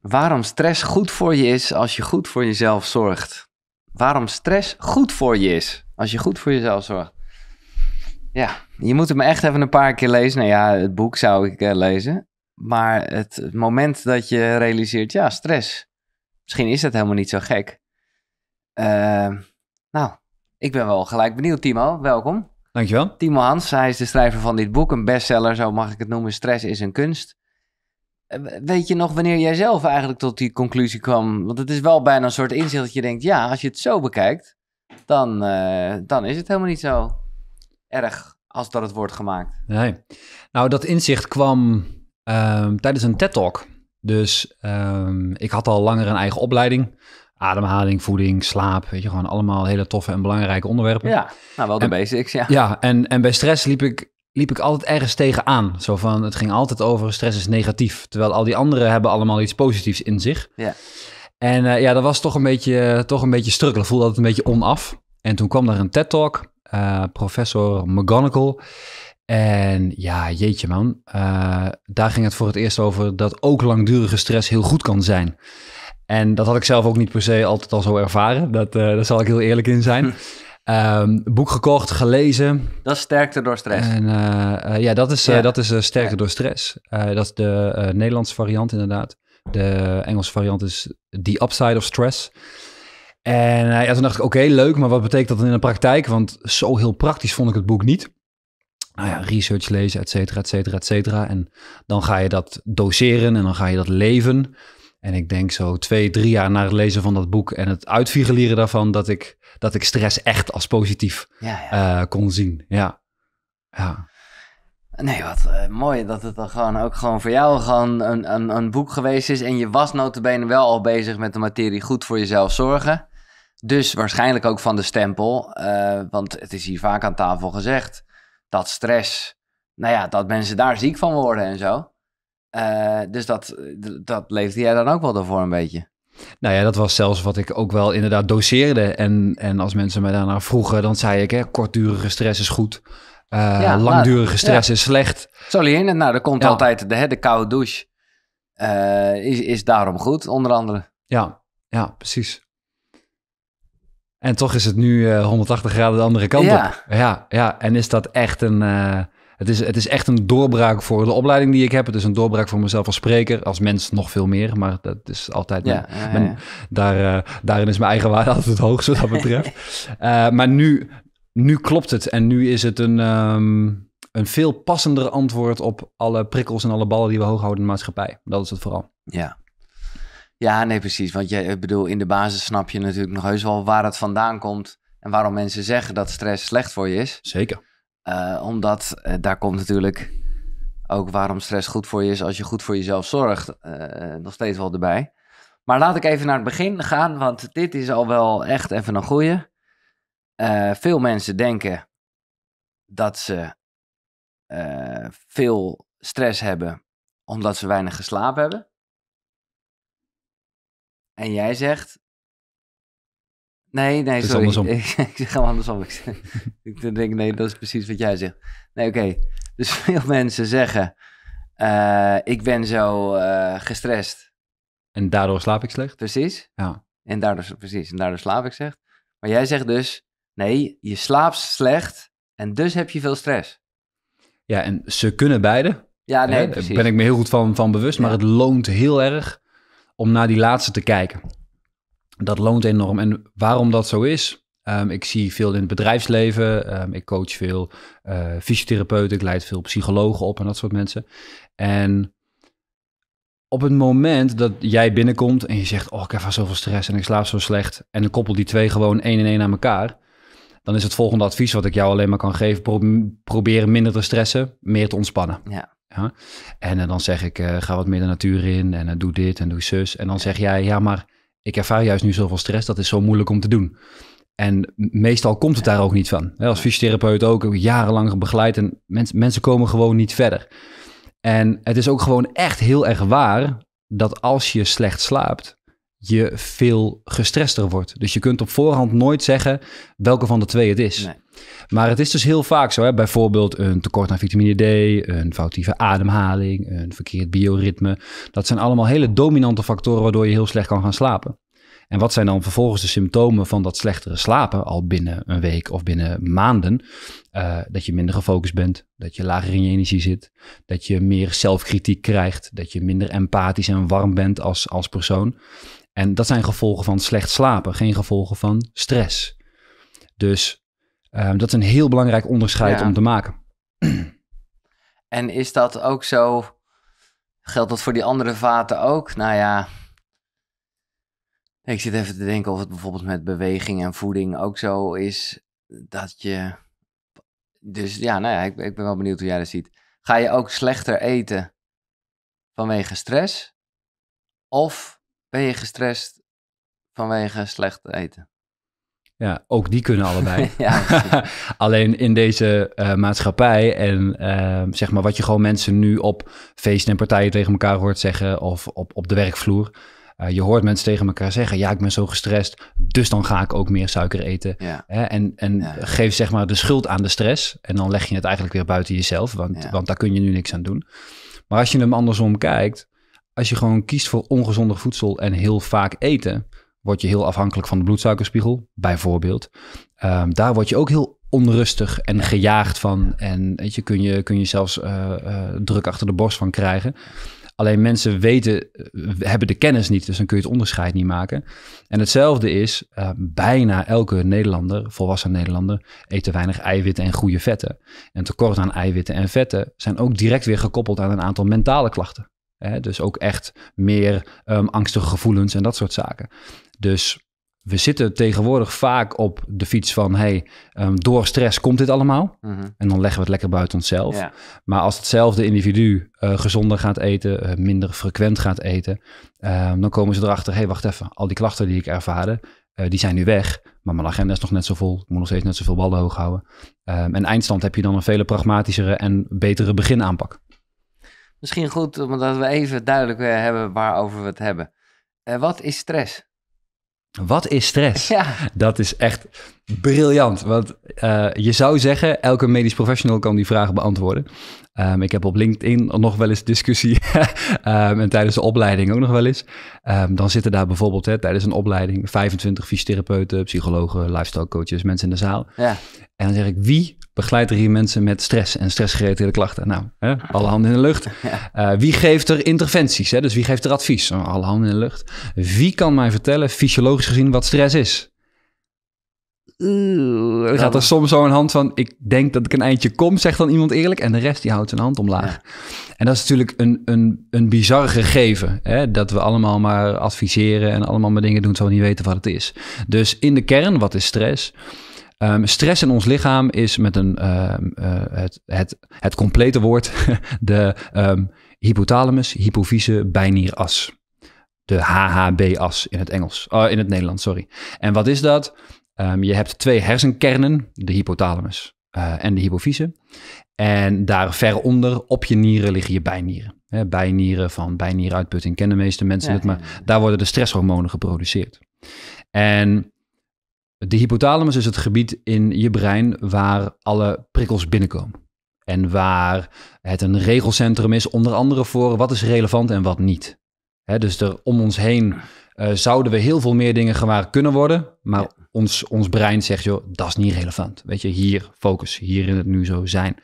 waarom stress goed voor je is als je goed voor jezelf zorgt. Waarom stress goed voor je is als je goed voor jezelf zorgt. Ja, je moet het me echt even een paar keer lezen. Nou ja, het boek zou ik eh, lezen. Maar het, moment dat je realiseert, ja, stress. Misschien is dat helemaal niet zo gek. Ehm, nou, ik ben wel gelijk benieuwd, Timo. Welkom. Dankjewel. Timo Hans, hij is de schrijver van dit boek. Een bestseller, zo mag ik het noemen. Stress is een kunst. Eh, weet je nog wanneer jij zelf eigenlijk tot die conclusie kwam? Want het is wel bijna een soort inzicht dat je denkt: ja, als je het zo bekijkt, dan, eh, dan is het helemaal niet zo erg als dat het wordt gemaakt. Nee. Nou, dat inzicht kwam ehm, tijdens een TED-talk. Dus ehm, ik had al langer een eigen opleiding. Ademhaling, voeding, slaap, weet je, gewoon allemaal hele toffe en belangrijke onderwerpen. Ja, nou wel de basics, ja. Ja, en, en bij stress liep ik liep ik altijd ergens tegenaan. Zo van, het ging altijd over stress is negatief. Terwijl al die anderen hebben allemaal iets positiefs in zich. Ja. En eh, ja, dat was toch een beetje, toch een beetje strukkelen. Voelde dat een beetje onaf. En toen kwam daar een TED-talk, eh, professor McGonagall. En ja, jeetje man, eh, daar ging het voor het eerst over dat ook langdurige stress heel goed kan zijn. En dat had ik zelf ook niet per se altijd al zo ervaren. Dat, daar zal ik heel eerlijk in zijn. Ehm, boek gekocht, gelezen. Dat is Sterkte door Stress. En, eh, eh, ja, dat is, eh, ja. dat is Sterkte door Stress. dat is de Nederlandse variant inderdaad. De Engelse variant is The Upside of Stress. En ja, toen dacht ik, oké, leuk, maar wat betekent dat in de praktijk? Want zo heel praktisch vond ik het boek niet. Nou ja, research lezen, et cetera, et cetera, et cetera. En dan ga je dat doseren en dan ga je dat leven. En ik denk zo twee, drie jaar na het lezen van dat boek en het uitvigelieren daarvan, dat ik, dat ik stress echt als positief eh, kon zien. Ja. ja. Nee, wat eh, mooi dat het dan gewoon ook gewoon voor jou gewoon een, een, een boek geweest is. En je was notabene wel al bezig met de materie goed voor jezelf zorgen. Dus waarschijnlijk ook van de stempel, eh, want het is hier vaak aan tafel gezegd, dat stress, nou ja, dat mensen daar ziek van worden en zo. Eh, dus dat, dat leefde jij dan ook wel daarvoor een beetje? Nou ja, dat was zelfs wat ik ook wel inderdaad doseerde. En, en als mensen mij daarna vroegen, dan zei ik, hè, kortdurige stress is goed. Uh, langdurige stress is slecht. Zo je het. Nou, er komt altijd de, hè, de koude douche. Eh, is, is daarom goed, onder andere. Ja, ja, precies. En toch is het nu 180 graden de andere kant op. Ja, ja. En is dat echt een het is, het is echt een doorbraak voor de opleiding die ik heb. Het is een doorbraak voor mezelf als spreker, als mens nog veel meer. Maar dat is altijd. Ja, Daar, eh, daarin is mijn eigen waarde altijd het hoogste wat dat betreft. Eh, maar nu, nu klopt het. En nu is het een, ehm, een veel passender antwoord op alle prikkels en alle ballen die we hoog houden in de maatschappij. Dat is het vooral. Ja, ja, nee, precies. Want je, ik bedoel, in de basis snap je natuurlijk nog heus wel waar het vandaan komt en waarom mensen zeggen dat stress slecht voor je is. Zeker. Eh, omdat eh, daar komt natuurlijk ook waarom stress goed voor je is als je goed voor jezelf zorgt, eh, nog steeds wel erbij. Maar laat ik even naar het begin gaan, want dit is al wel echt even een goeie. veel mensen denken dat ze veel stress hebben omdat ze weinig geslapen hebben. En jij zegt Nee, nee, sorry. Ik, zeg hem andersom. ik denk, nee, dat is precies wat jij zegt. Nee, oké. Dus veel mensen zeggen, eh, ik ben zo eh, gestrest. En daardoor slaap ik slecht. Precies. Ja. En daardoor, precies, en daardoor slaap ik slecht. Maar jij zegt dus, nee, je slaapt slecht en dus heb je veel stress. Ja, en ze kunnen beide. Ja, nee, Daar ben ik me heel goed van, van bewust. Maar het loont heel erg om naar die laatste te kijken dat loont enorm. En waarom dat zo is, ehm, ik zie veel in het bedrijfsleven. Um, ik coach veel uh, fysiotherapeuten. Ik leid veel psychologen op en dat soort mensen. En op het moment dat jij binnenkomt en je zegt: Oh, ik heb al zoveel stress en ik slaap zo slecht. En dan koppel die twee gewoon één in één aan elkaar. Dan is het volgende advies wat ik jou alleen maar kan geven: proberen minder te stressen, meer te ontspannen. Ja. ja? En eh, dan zeg ik: eh, Ga wat meer de natuur in en doe dit en doe zus. En dan zeg jij: Ja, maar ik ervaar juist nu zoveel stress, dat is zo moeilijk om te doen. En meestal komt het daar ook niet van. Als fysiotherapeut ook, jarenlang begeleid en mensen mensen komen gewoon niet verder. En het is ook gewoon echt heel erg waar dat als je slecht slaapt, je veel gestrester wordt. Dus je kunt op voorhand nooit zeggen welke van de twee het is. Nee. Maar het is dus heel vaak zo, hè? bijvoorbeeld een tekort aan vitamine D, een foutieve ademhaling, een verkeerd bioritme. Dat zijn allemaal hele dominante factoren waardoor je heel slecht kan gaan slapen. En wat zijn dan vervolgens de symptomen van dat slechtere slapen al binnen een week of binnen maanden? Eh, dat je minder gefocust bent, dat je lager in je energie zit, dat je meer zelfkritiek krijgt, dat je minder empathisch en warm bent als, als persoon. En dat zijn gevolgen van slecht slapen, geen gevolgen van stress. Dus ehm, dat is een heel belangrijk onderscheid om te maken. En is dat ook zo? Geldt dat voor die andere vaten ook? Nou ja, ik zit even te denken of het bijvoorbeeld met beweging en voeding ook zo is dat je. Dus ja, nou ja, ik, ik ben wel benieuwd hoe jij dat ziet. Ga je ook slechter eten vanwege stress? Of ben je gestrest vanwege slecht eten? Ja, ook die kunnen allebei. Alleen in deze eh, maatschappij en ehm, zeg maar wat je gewoon mensen nu op feesten en partijen tegen elkaar hoort zeggen of op, op de werkvloer. Eh, je hoort mensen tegen elkaar zeggen, ja, ik ben zo gestrest, dus dan ga ik ook meer suiker eten. Hè? En, en geef zeg maar de schuld aan de stress en dan leg je het eigenlijk weer buiten jezelf, want, want daar kun je nu niks aan doen. Maar als je hem andersom kijkt, als je gewoon kiest voor ongezondig voedsel en heel vaak eten, word je heel afhankelijk van de bloedsuikerspiegel, bijvoorbeeld. Ehm, daar word je ook heel onrustig en gejaagd van. En weet je, kun, je, kun je zelfs eh, eh, druk achter de borst van krijgen. Alleen mensen weten, eh, hebben de kennis niet, dus dan kun je het onderscheid niet maken. En hetzelfde is, bijna elke Nederlander, volwassen Nederlander, eet te weinig eiwitten en goede vetten. En tekort aan eiwitten en vetten zijn ook direct weer gekoppeld aan een aantal mentale klachten. Dus ook echt meer ehm, angstige gevoelens en dat soort zaken. Dus we zitten tegenwoordig vaak op de fiets van: hey, ehm, door stress komt dit allemaal. Mhm. En dan leggen we het lekker buiten onszelf. Maar als hetzelfde individu eh, gezonder gaat eten, eh, minder frequent gaat eten, ehm, dan komen ze erachter: hey, wacht even, al die klachten die ik ervaarde. Eh, die zijn nu weg, maar mijn agenda is nog net zo vol. Ik moet nog steeds net zoveel ballen hoog houden. en eindstand heb je dan een veel pragmatischere en betere beginaanpak. Misschien goed omdat we even duidelijk eh, hebben waarover we het hebben. Eh, wat is stress? Wat is stress? Ja. Dat is echt briljant. Want eh, je zou zeggen, elke medisch professional kan die vraag beantwoorden. Ehm, ik heb op LinkedIn nog wel eens discussie ehm, en tijdens de opleiding ook nog wel eens. Ehm, dan zitten daar bijvoorbeeld hè, tijdens een opleiding 25 fysiotherapeuten, psychologen, lifestyle coaches, mensen in de zaal. Ja. En dan zeg ik, wie begeleidt hier mensen met stress en stressgerelateerde klachten? Nou, hè, alle handen in de lucht. Eh, wie geeft er interventies? Hè? Dus wie geeft er advies? Nou, alle handen in de lucht. Wie kan mij vertellen, fysiologisch gezien, wat stress is? er gaat er soms zo een hand van, ik denk dat ik een eindje kom, zegt dan iemand eerlijk. En de rest die houdt zijn hand omlaag. En dat is natuurlijk een, een, een bizar gegeven. Hè? Dat we allemaal maar adviseren en allemaal maar dingen doen terwijl we niet weten wat het is. Dus in de kern, wat is stress? Ehm, stress in ons lichaam is met een, ehm, eh, het, het, het complete woord, de um, hypothalamus, hypofyse, bijnieras. De HHB-as in het Engels, oh, in het Nederlands, sorry. En wat is dat? je hebt twee hersenkernen, de hypothalamus eh, en de hypofyse. En daar veronder op je nieren liggen je bijnieren. bijnieren van bijnieruitputting kennen de meeste mensen het, maar daar worden de stresshormonen geproduceerd. En de hypothalamus is het gebied in je brein waar alle prikkels binnenkomen. En waar het een regelcentrum is, onder andere voor wat is relevant en wat niet. dus er om ons heen eh, zouden we heel veel meer dingen gewaar kunnen worden. Maar ons, ons brein zegt, joh, dat is niet relevant. Weet je, hier focus, hier in het nu zo zijn.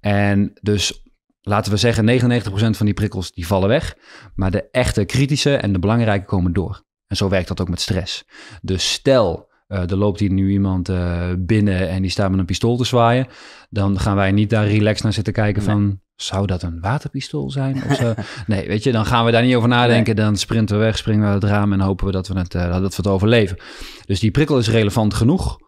En dus laten we zeggen, 99% van die prikkels die vallen weg. Maar de echte kritische en de belangrijke komen door. En zo werkt dat ook met stress. Dus stel uh, er loopt hier nu iemand eh, binnen en die staat met een pistool te zwaaien. Dan gaan wij niet daar relaxed naar zitten kijken van... Zou dat een waterpistool zijn? Of nee, weet je, dan gaan we daar niet over nadenken. Dan sprinten we weg, springen we uit het raam en hopen we dat we het, eh, dat we het overleven. Dus die prikkel is relevant genoeg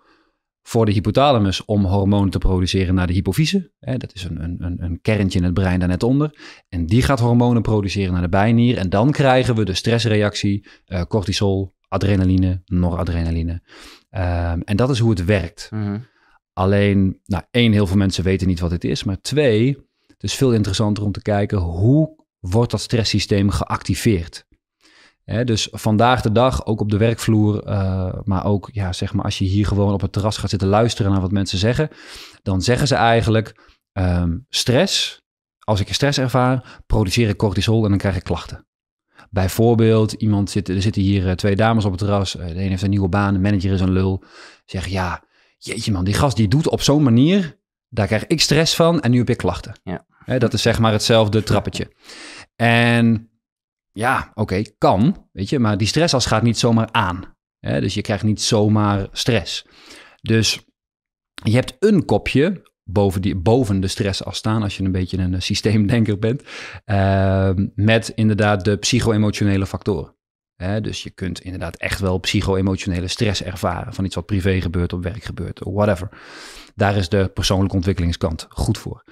voor de hypothalamus om hormonen te produceren naar de hypofyse. Hè, dat is een, een, een kerntje in het brein daar net onder. En die gaat hormonen produceren naar de bijnier. En dan krijgen we de stressreactie, cortisol, adrenaline, noradrenaline. Ehm, en dat is hoe het werkt. Mhm. Alleen, nou, één, heel veel mensen weten niet wat het is. Maar twee, het is veel interessanter om te kijken hoe wordt dat stresssysteem geactiveerd. dus vandaag de dag, ook op de werkvloer, eh, maar ook ja, zeg maar, als je hier gewoon op het terras gaat zitten luisteren naar wat mensen zeggen, dan zeggen ze eigenlijk ehm, stress. Als ik stress ervaar, produceer ik cortisol en dan krijg ik klachten. Bijvoorbeeld, iemand zit, er zitten hier eh, twee dames op het terras. Eh, de een heeft een nieuwe baan, de manager is een lul. Zeg ja, jeetje man, die gast die doet op zo'n manier. Daar krijg ik stress van en nu heb ik klachten. Ja. dat is zeg maar hetzelfde trappetje. En ja, oké, kan, weet je, maar die stress als gaat niet zomaar aan. He, dus je krijgt niet zomaar stress. Dus je hebt een kopje boven, die, boven de stress staan, als je een beetje een eh, systeemdenker bent, ehm, met inderdaad de psycho-emotionele factoren. dus je kunt inderdaad echt wel psycho-emotionele stress ervaren van iets wat privé gebeurt, op werk gebeurt, whatever. Daar is de persoonlijke ontwikkelingskant goed voor.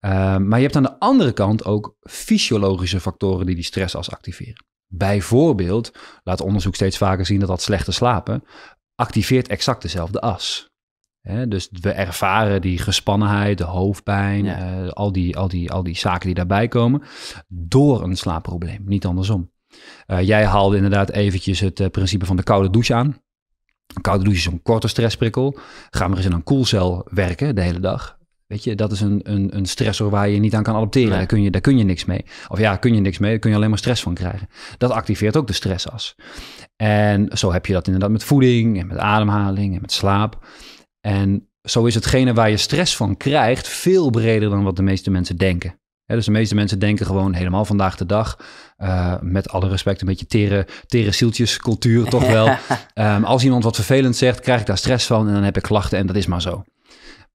Ehm, maar je hebt aan de andere kant ook fysiologische factoren die die stressas activeren. Bijvoorbeeld, laat onderzoek steeds vaker zien dat dat slechte slapen activeert exact dezelfde as. Hè, dus we ervaren die gespannenheid, de hoofdpijn, eh, al, die, al, die, al die zaken die daarbij komen, door een slaapprobleem, niet andersom. Eh, jij haalde inderdaad eventjes het eh, principe van de koude douche aan. Een koude douche is een korte stressprikkel. Ga maar eens in een koelcel werken de hele dag. Weet je, dat is een, een, een stressor waar je niet aan kan adopteren. Daar, kun je, daar kun je niks mee. Of ja, kun je niks mee, daar kun je alleen maar stress van krijgen. Dat activeert ook de stressas. En zo heb je dat inderdaad met voeding en met ademhaling en met slaap. En zo is hetgene waar je stress van krijgt veel breder dan wat de meeste mensen denken. dus de meeste mensen denken gewoon helemaal vandaag de dag, eh, met alle respect, een beetje tere, tere cultuur toch wel. Ehm, als iemand wat vervelend zegt, krijg ik daar stress van en dan heb ik klachten en dat is maar zo.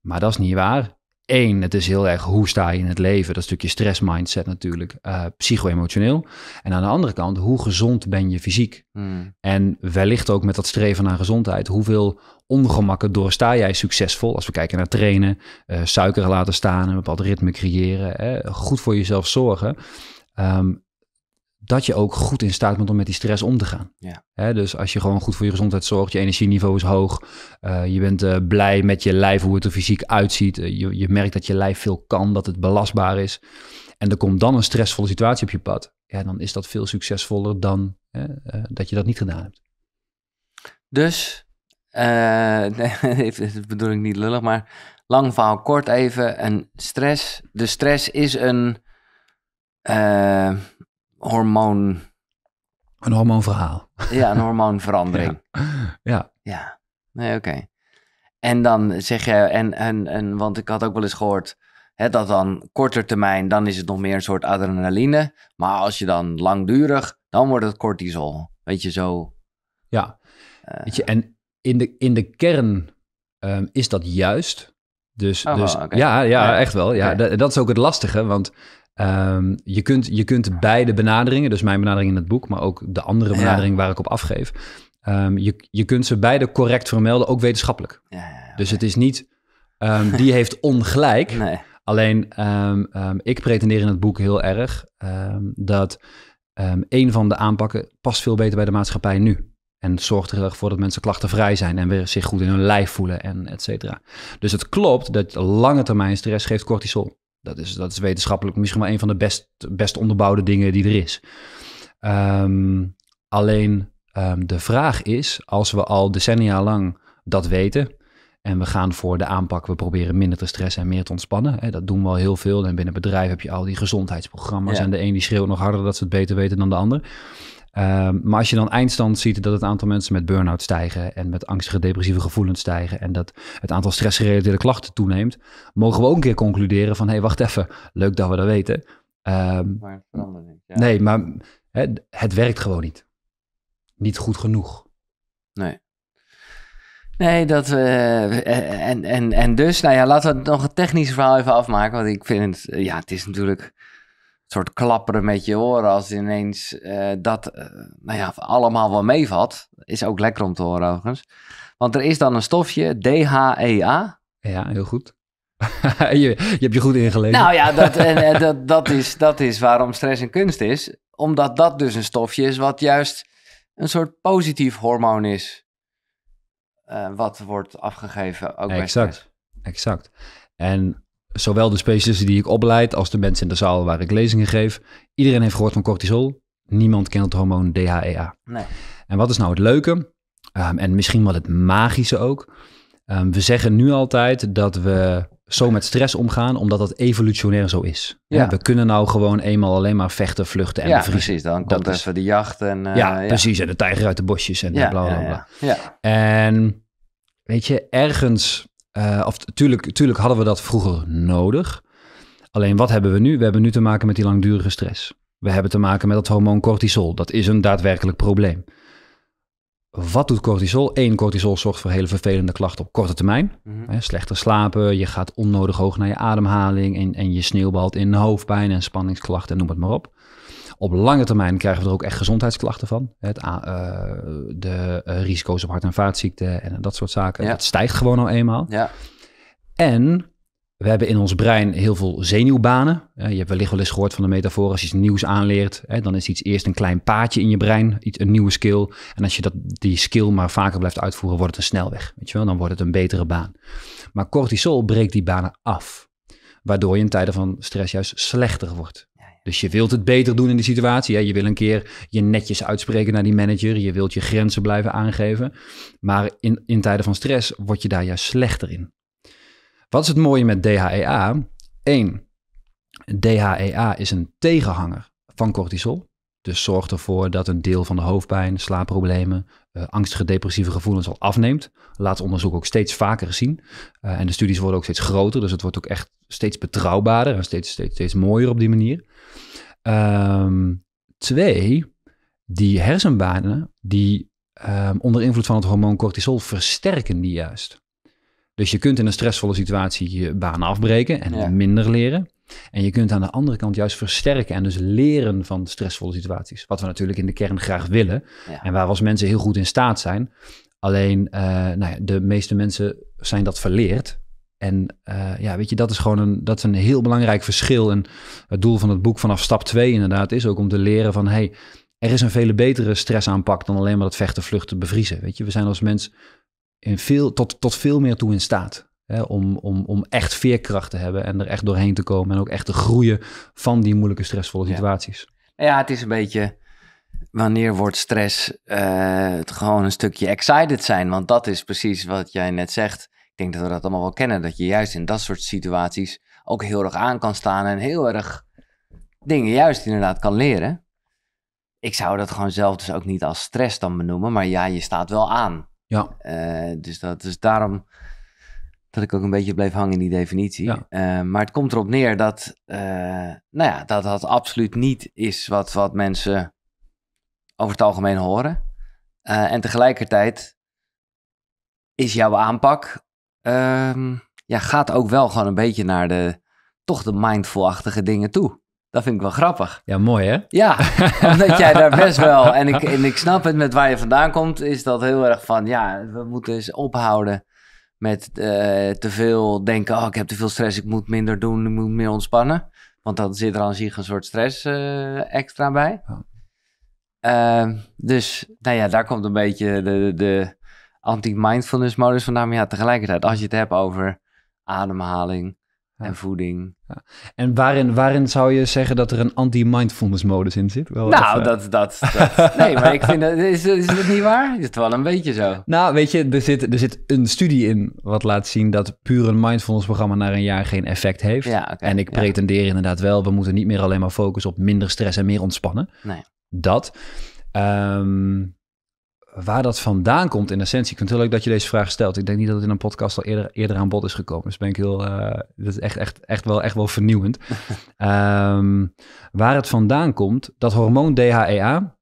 Maar dat is niet waar. Eén, het is heel erg hoe sta je in het leven? Dat is stukje stress mindset natuurlijk, eh, psycho-emotioneel. En aan de andere kant, hoe gezond ben je fysiek? Hmm. En wellicht ook met dat streven naar gezondheid. Hoeveel ongemakken doorsta jij succesvol? Als we kijken naar trainen, uh, suiker laten staan, een bepaald ritme creëren, hè? goed voor jezelf zorgen. Um, dat je ook goed in staat bent om met die stress om te gaan. Ja. dus als je gewoon goed voor je gezondheid zorgt, je energieniveau is hoog, eh, je bent eh, blij met je lijf, hoe het er fysiek uitziet, eh, je, je, merkt dat je lijf veel kan, dat het belastbaar is. En er komt dan een stressvolle situatie op je pad, ja, dan is dat veel succesvoller dan dat je dat niet gedaan hebt. Dus, nee, dat bedoel ik niet lullig, maar lang verhaal kort even, en stress, de stress is een hormoon... Een hormoonverhaal. Ja, een hormoonverandering. ja. ja. ja. nee, oké. En dan zeg je, en, en, en, want ik had ook wel eens gehoord... Hè, dat dan korter termijn, dan is het nog meer een soort adrenaline. Maar als je dan langdurig, dan wordt het cortisol. Weet je, zo... Ja, eh, weet je, en in de, in de kern ehm, is dat juist... Dus, oh, dus ja, ja, echt wel. Ja, dat, dat, is ook het lastige, want Ehm, je, kunt, je kunt beide benaderingen, dus mijn benadering in het boek, maar ook de andere benadering waar ik op afgeef, ehm, je, je kunt ze beide correct vermelden, ook wetenschappelijk. Ja, ja, dus het is niet, ehm, die heeft ongelijk. Nee. Alleen, ik pretendeer in het boek heel erg dat een van de aanpakken past veel beter bij de maatschappij nu. En zorgt er dat mensen klachtenvrij zijn en weer zich goed in hun lijf voelen en et cetera. Dus het klopt dat lange termijn stress geeft cortisol. Dat is, dat is wetenschappelijk misschien wel een van de best, best onderbouwde dingen die er is. Ehm, alleen ehm, de vraag is, als we al decennia lang dat weten, en we gaan voor de aanpak. We proberen minder te stressen en meer te ontspannen. Dat doen we al heel veel. En binnen bedrijf heb je al die gezondheidsprogramma's. En de een die schreeuwt nog harder dat ze het beter weten dan de ander. Ehm, maar als je dan eindstand ziet dat het aantal mensen met burn-out stijgen en met angstige depressieve gevoelens stijgen en dat het aantal stressgerelateerde klachten toeneemt, mogen we ook een keer concluderen van hé, hey, wacht even, leuk dat we dat weten. Ehm, maar Nee, maar het werkt gewoon niet. Niet goed genoeg. Nee. Nee, dat. Eh, eh, en, en, en dus, nou ja, laten we nog het technische verhaal even afmaken. Want ik vind het. Ja, het is natuurlijk soort klapperen met je oren als ineens eh, dat eh, nou ja, allemaal wel meevalt. Is ook lekker om te horen overigens. Want er is dan een stofje, DHEA. Ja, heel goed. je, je, hebt je goed ingelezen. Nou ja, dat, en, eh, dat, dat, is, dat is waarom stress een kunst is. Omdat dat dus een stofje is wat juist een soort positief hormoon is. wat wordt afgegeven ook exact, bij stress. Exact. En zowel de specialisten die ik opleid als de mensen in de zaal waar ik lezingen geef. Iedereen heeft gehoord van cortisol. Niemand kent het hormoon DHEA. Nee. En wat is nou het leuke? Ehm, en misschien wel het magische ook. Ehm, we zeggen nu altijd dat we zo met stress omgaan, omdat dat evolutionair zo is. Ja. We kunnen nou gewoon eenmaal alleen maar vechten, vluchten en ja, bevriezen. precies. Dan komt dat even de jacht en... Eh, ja, ja, precies. En de tijger uit de bosjes en ja, bla, Ja, En weet je, ergens eh, of tuurlijk, hadden we dat vroeger nodig. Alleen wat hebben we nu? We hebben nu te maken met die langdurige stress. We hebben te maken met dat hormoon cortisol. Dat is een daadwerkelijk probleem. Wat doet cortisol? Eén, cortisol zorgt voor hele vervelende klachten op korte termijn. Mhm. Slechter slapen, je gaat onnodig hoog naar je ademhaling en, en je sneeuwbalt in hoofdpijn en spanningsklachten, noem het maar op. Op lange termijn krijgen we er ook echt gezondheidsklachten van. Het, eh, de eh, risico's op hart- en vaatziekten en dat soort zaken. Ja. Dat stijgt gewoon al eenmaal. Ja. En we hebben in ons brein heel veel zenuwbanen. Eh, je hebt wellicht wel eens gehoord van de metafoor, als je iets nieuws aanleert, dan is iets eerst een klein paadje in je brein, iets, een nieuwe skill. En als je dat, die skill maar vaker blijft uitvoeren, wordt het een snelweg. Weet je wel? Dan wordt het een betere baan. Maar cortisol breekt die banen af, waardoor je in tijden van stress juist slechter wordt. Dus je wilt het beter doen in die situatie. Hè? Je wil een keer je netjes uitspreken naar die manager. Je wilt je grenzen blijven aangeven. Maar in, in tijden van stress word je daar juist slechter in. Wat is het mooie met DHEA? 1. DHEA is een tegenhanger van cortisol. Dus zorgt ervoor dat een deel van de hoofdpijn, slaapproblemen, eh, angstige depressieve gevoelens al afneemt. Laat onderzoek ook steeds vaker zien. Eh, en de studies worden ook steeds groter, dus het wordt ook echt steeds betrouwbaarder en steeds, steeds, steeds mooier op die manier. Ehm, twee, die hersenbanen, die ehm, onder invloed van het hormoon cortisol versterken die juist. Dus je kunt in een stressvolle situatie je banen afbreken en minder leren. En je kunt aan de andere kant juist versterken en dus leren van stressvolle situaties. Wat we natuurlijk in de kern graag willen en waar we als mensen heel goed in staat zijn. Alleen eh, nou ja, de meeste mensen zijn dat verleerd. En eh, ja, weet je, dat is gewoon een, dat is een heel belangrijk verschil. En het doel van het boek vanaf stap 2 inderdaad is ook om te leren van... hey, er is een vele betere stressaanpak dan alleen maar dat vechten, vluchten, bevriezen. Weet je, we zijn als mens in veel, tot, tot veel meer toe in staat. Hè, om, om, om echt veerkracht te hebben en er echt doorheen te komen. En ook echt te groeien van die moeilijke, stressvolle situaties. Ja, nou ja het is een beetje wanneer wordt stress eh, het gewoon een stukje excited zijn? Want dat is precies wat jij net zegt denk dat we dat allemaal wel kennen. Dat je juist in dat soort situaties ook heel erg aan kan staan en heel erg dingen juist inderdaad kan leren. Ik zou dat gewoon zelf dus ook niet als stress dan benoemen, maar ja, je staat wel aan. Ja. Eh, dus dat is daarom dat ik ook een beetje bleef hangen in die definitie. Ja. Eh, maar het komt erop neer dat, eh, nou ja, dat dat absoluut niet is wat, wat mensen over het algemeen horen. en tegelijkertijd is jouw aanpak Ehm, ja, gaat ook wel gewoon een beetje naar de, toch de mindful-achtige dingen toe. Dat vind ik wel grappig. Ja, mooi hè? Ja, omdat jij daar best wel, en ik, en ik snap het met waar je vandaan komt, is dat heel erg van, ja, we moeten eens ophouden met eh, te veel denken, oh, ik heb te veel stress, ik moet minder doen, ik moet meer ontspannen. Want dan zit er aan zich een soort stress eh, extra bij. Ehm, dus, nou ja, daar komt een beetje de, de, anti-mindfulness modus vandaan. Maar ja, tegelijkertijd, als je het hebt over ademhaling en voeding. Ja. En waarin, waarin zou je zeggen dat er een anti-mindfulness modus in zit? Wel, nou, of, dat, dat, dat, Nee, maar ik vind dat. Is, is niet waar? Is het wel een beetje zo? Nou, weet je, er zit, er zit een studie in wat laat zien dat puur een mindfulness programma na een jaar geen effect heeft. en ik pretendeer inderdaad wel, we moeten niet meer alleen maar focussen op minder stress en meer ontspannen. Nee. Dat. Um, waar dat vandaan komt in essentie. Ik vind het heel leuk dat je deze vraag stelt. Ik denk niet dat het in een podcast al eerder, eerder aan bod is gekomen. Dus ben ik heel. Uh, eh, dat is echt, echt, echt, wel, echt wel vernieuwend. Ehm, waar het vandaan komt, dat hormoon DHEA,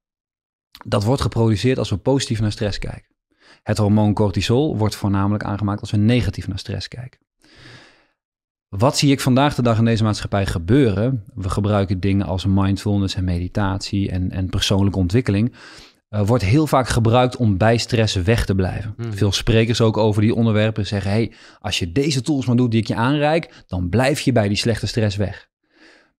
dat wordt geproduceerd als we positief naar stress kijken. Het hormoon cortisol wordt voornamelijk aangemaakt als we negatief naar stress kijken. Wat zie ik vandaag de dag in deze maatschappij gebeuren? We gebruiken dingen als mindfulness en meditatie en, en persoonlijke ontwikkeling eh, wordt heel vaak gebruikt om bij stress weg te blijven. Hmm. Veel sprekers ook over die onderwerpen zeggen: hey, als je deze tools maar doet die ik je aanreik, dan blijf je bij die slechte stress weg.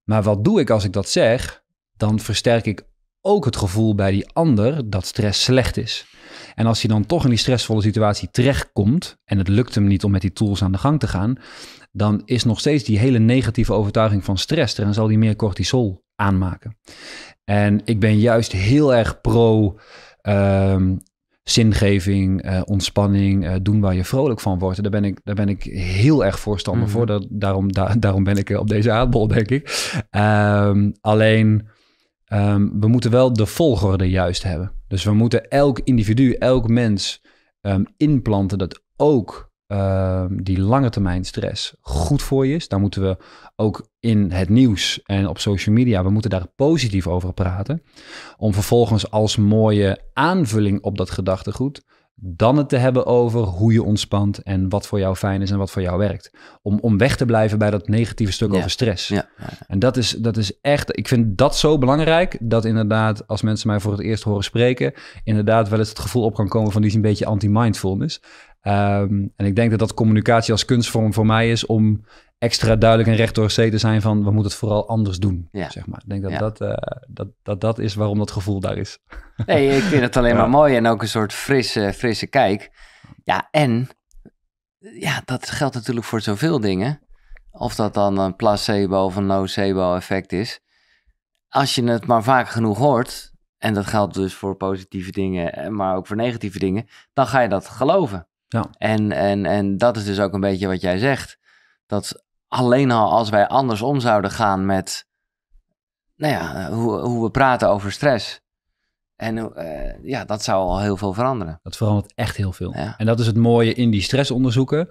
Maar wat doe ik als ik dat zeg? Dan versterk ik ook het gevoel bij die ander dat stress slecht is. En als hij dan toch in die stressvolle situatie terechtkomt en het lukt hem niet om met die tools aan de gang te gaan, dan is nog steeds die hele negatieve overtuiging van stress er en zal hij meer cortisol aanmaken. En ik ben juist heel erg pro ehm, zingeving, eh, ontspanning, eh, doen waar je vrolijk van wordt. Daar ben ik, daar ben ik heel erg voorstander voor. Mhm. daarom, daarom ben ik op deze aardbol, denk ik. Ehm, alleen, ehm, we moeten wel de volgorde juist hebben. Dus we moeten elk individu, elk mens inplanten dat ook Ehm, die lange termijn stress goed voor je is. Daar moeten we ook in het nieuws en op social media, we moeten daar positief over praten. Om vervolgens als mooie aanvulling op dat gedachtegoed dan het te hebben over hoe je ontspant en wat voor jou fijn is en wat voor jou werkt. Om, om weg te blijven bij dat negatieve stuk over stress. Ja. Ja. En dat is, dat is echt, ik vind dat zo belangrijk, dat inderdaad als mensen mij voor het eerst horen spreken, inderdaad wel eens het gevoel op kan komen van die is een beetje anti-mindfulness. Um, en ik denk dat dat communicatie als kunstvorm voor mij is om extra duidelijk en recht door zee te zijn van we moeten het vooral anders doen. Ja. Zeg maar. Ik denk dat, dat, eh, dat, dat dat is waarom dat gevoel daar is. Nee, ik vind het alleen maar mooi en ook een soort frisse, frisse kijk. Ja, en ja, dat geldt natuurlijk voor zoveel dingen. Of dat dan een placebo of een nocebo effect is. Als je het maar vaak genoeg hoort, en dat geldt dus voor positieve dingen, eh, maar ook voor negatieve dingen, dan ga je dat geloven. Ja. En, en, en dat is dus ook een beetje wat jij zegt. Dat alleen al als wij andersom zouden gaan met nou ja, hoe, hoe we praten over stress. En eh, ja, dat zou al heel veel veranderen. Dat verandert echt heel veel. En dat is het mooie in die stressonderzoeken.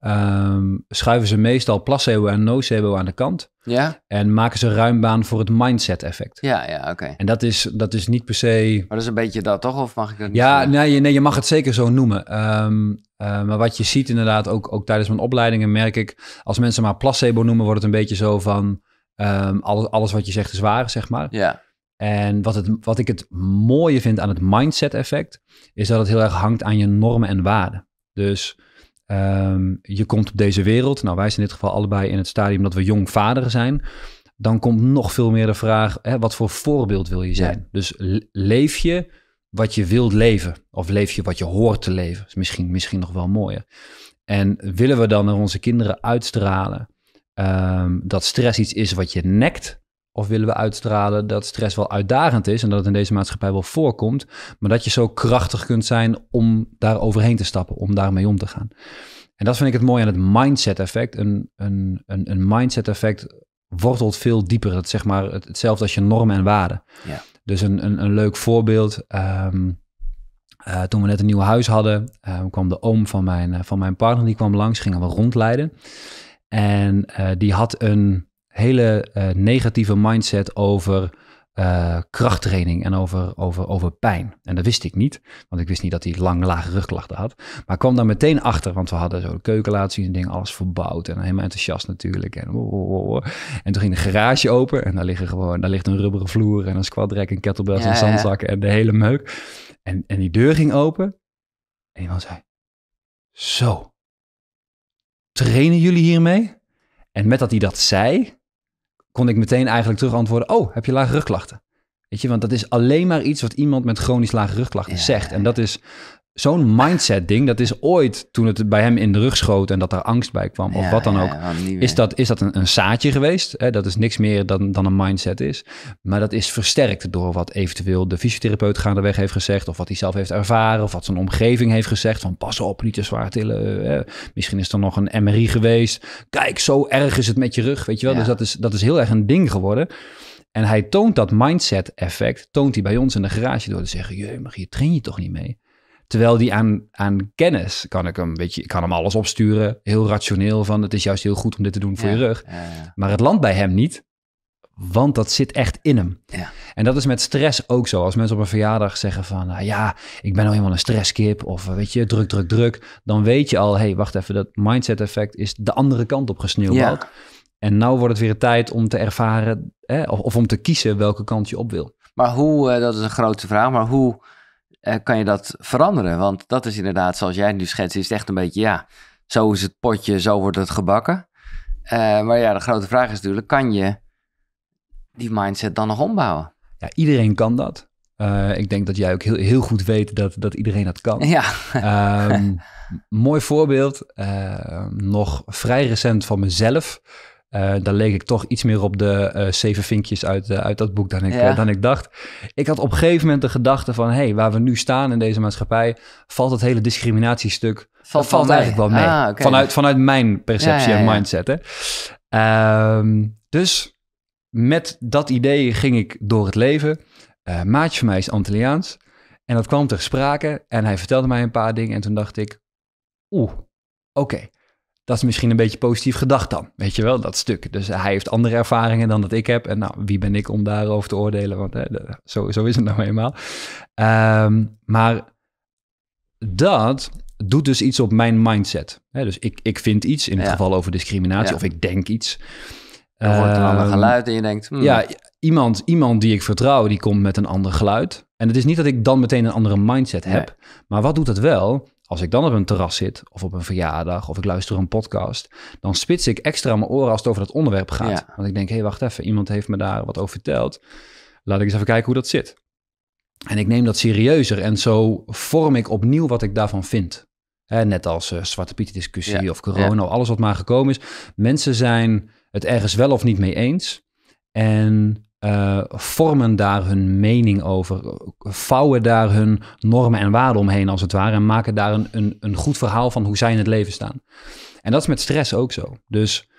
Ehm, schuiven ze meestal placebo en nocebo aan de kant. Ja? En maken ze ruim baan voor het mindset effect. Ja, ja, oké. En dat is, dat is niet per se... Maar dat is een beetje dat toch? Of mag ik dat niet Ja, nee, nee, je mag het zeker zo noemen. Um, eh, maar wat je ziet inderdaad, ook, ook tijdens mijn opleidingen merk ik, als mensen maar placebo noemen, wordt het een beetje zo van ehm, alles, alles wat je zegt is waar, zeg maar. Ja. En wat, het, wat ik het mooie vind aan het mindset effect, is dat het heel erg hangt aan je normen en waarden. Dus ehm, je komt op deze wereld, nou wij zijn in dit geval allebei in het stadium dat we jong vaderen zijn. Dan komt nog veel meer de vraag, hè, wat voor voorbeeld wil je zijn? Dus leef je wat je wilt leven? Of leef je wat je hoort te leven? Is misschien, misschien nog wel mooier. En willen we dan naar onze kinderen uitstralen ehm, dat stress iets is wat je nekt? Of willen we uitstralen dat stress wel uitdagend is en dat het in deze maatschappij wel voorkomt, maar dat je zo krachtig kunt zijn om daar overheen te stappen, om daarmee om te gaan? En dat vind ik het mooi aan het mindset-effect. Een, een, een, een mindset-effect wortelt veel dieper. Dat zeg maar hetzelfde als je normen en waarden. Ja. Dus een, een, een leuk voorbeeld. Ehm, eh, toen we net een nieuw huis hadden, ehm, kwam de oom van mijn, eh, van mijn partner, die kwam langs, gingen we rondleiden. En eh, die had een hele negatieve mindset over eh, krachttraining en over, over, over pijn. En dat wist ik niet, want ik wist niet dat hij lang lage rugklachten had. Maar ik kwam daar meteen achter, want we hadden zo de keuken laten zien en ding, alles verbouwd en helemaal enthousiast natuurlijk. En, en toen ging de garage open en daar, liggen gewoon, daar ligt een rubberen vloer en een squadrek en kettlebells en zandzakken en de hele meuk. En, en die deur ging open en iemand zei, zo, trainen jullie hiermee? En met dat hij dat zei, kon ik meteen eigenlijk terug antwoorden: Oh, heb je lage rugklachten? Weet je, want dat is alleen maar iets wat iemand met chronisch lage rugklachten zegt. En dat is zo'n mindset ding, dat is ooit toen het bij hem in de rug schoot en dat er angst bij kwam of wat dan ook, is dat, is dat een, zaadje geweest. Dat is niks meer dan, dan een mindset is. Maar dat is versterkt door wat eventueel de fysiotherapeut gaandeweg heeft gezegd of wat hij zelf heeft ervaren of wat zijn omgeving heeft gezegd van pas op, niet te zwaar tillen. Misschien is er nog een MRI geweest. Kijk, zo erg is het met je rug, weet je wel. Dus dat is, dat is heel erg een ding geworden. En hij toont dat mindset effect, toont hij bij ons in de garage door te zeggen, je mag hier train je toch niet mee? Terwijl die aan, aan kennis kan ik hem, weet je, kan hem alles opsturen. Heel rationeel van het is juist heel goed om dit te doen voor je rug. Maar het landt bij hem niet, want dat zit echt in hem. En dat is met stress ook zo. Als mensen op een verjaardag zeggen van nou ja, ik ben al nou helemaal een stresskip of eh, weet je, druk, druk, druk. Dan weet je al, hé, hey, wacht even, dat mindset effect is de andere kant op gesneeuwd En nou wordt het weer tijd om te ervaren of, om te kiezen welke kant je op wil. Maar hoe, eh, dat is een grote vraag, maar hoe eh, kan je dat veranderen? Want dat is inderdaad, zoals jij nu schetst, is het echt een beetje, ja, zo is het potje, zo wordt het gebakken. Eh, maar ja, de grote vraag is natuurlijk, kan je die mindset dan nog ombouwen? Ja, iedereen kan dat. Eh, ik denk dat jij ook heel, heel goed weet dat, dat iedereen dat kan. Ja. Ehm, mooi voorbeeld, nog vrij recent van mezelf. Uh, daar leek ik toch iets meer op de eh, zeven vinkjes uit, eh, uit dat boek dan ik, dan ik dacht. Ik had op een gegeven moment de gedachte van... hé, hey, waar we nu staan in deze maatschappij... valt het hele discriminatiestuk... valt, valt eigenlijk wel mee. Ah, vanuit, vanuit mijn perceptie en mindset. Hè. Ehm, dus met dat idee ging ik door het leven. maatje van mij is Antilliaans. En dat kwam ter sprake. En hij vertelde mij een paar dingen. En toen dacht ik... oeh, oké dat is misschien een beetje positief gedacht dan. Weet je wel, dat stuk. Dus hij heeft andere ervaringen dan dat ik heb. En nou, wie ben ik om daarover te oordelen? Want hè, zo, zo, is het nou eenmaal. Ehm, maar dat doet dus iets op mijn mindset. Hè, dus ik, ik vind iets, in het geval over discriminatie, of ik denk iets. Er hoort een ander ehm, geluid en je denkt... Hmm. Ja, iemand, iemand die ik vertrouw, die komt met een ander geluid. En het is niet dat ik dan meteen een andere mindset heb. Maar wat doet dat wel? Als ik dan op een terras zit, of op een verjaardag, of ik luister een podcast, dan spits ik extra mijn oren als het over dat onderwerp gaat. Want ik denk, hé, hey, wacht even, iemand heeft me daar wat over verteld. Laat ik eens even kijken hoe dat zit. En ik neem dat serieuzer en zo vorm ik opnieuw wat ik daarvan vind. Hè, net als uh, Zwarte Piet discussie of corona, alles wat maar gekomen is. Mensen zijn het ergens wel of niet mee eens. En eh, vormen daar hun mening over, vouwen daar hun normen en waarden omheen als het ware en maken daar een, een, een goed verhaal van hoe zij in het leven staan. En dat is met stress ook zo. Dus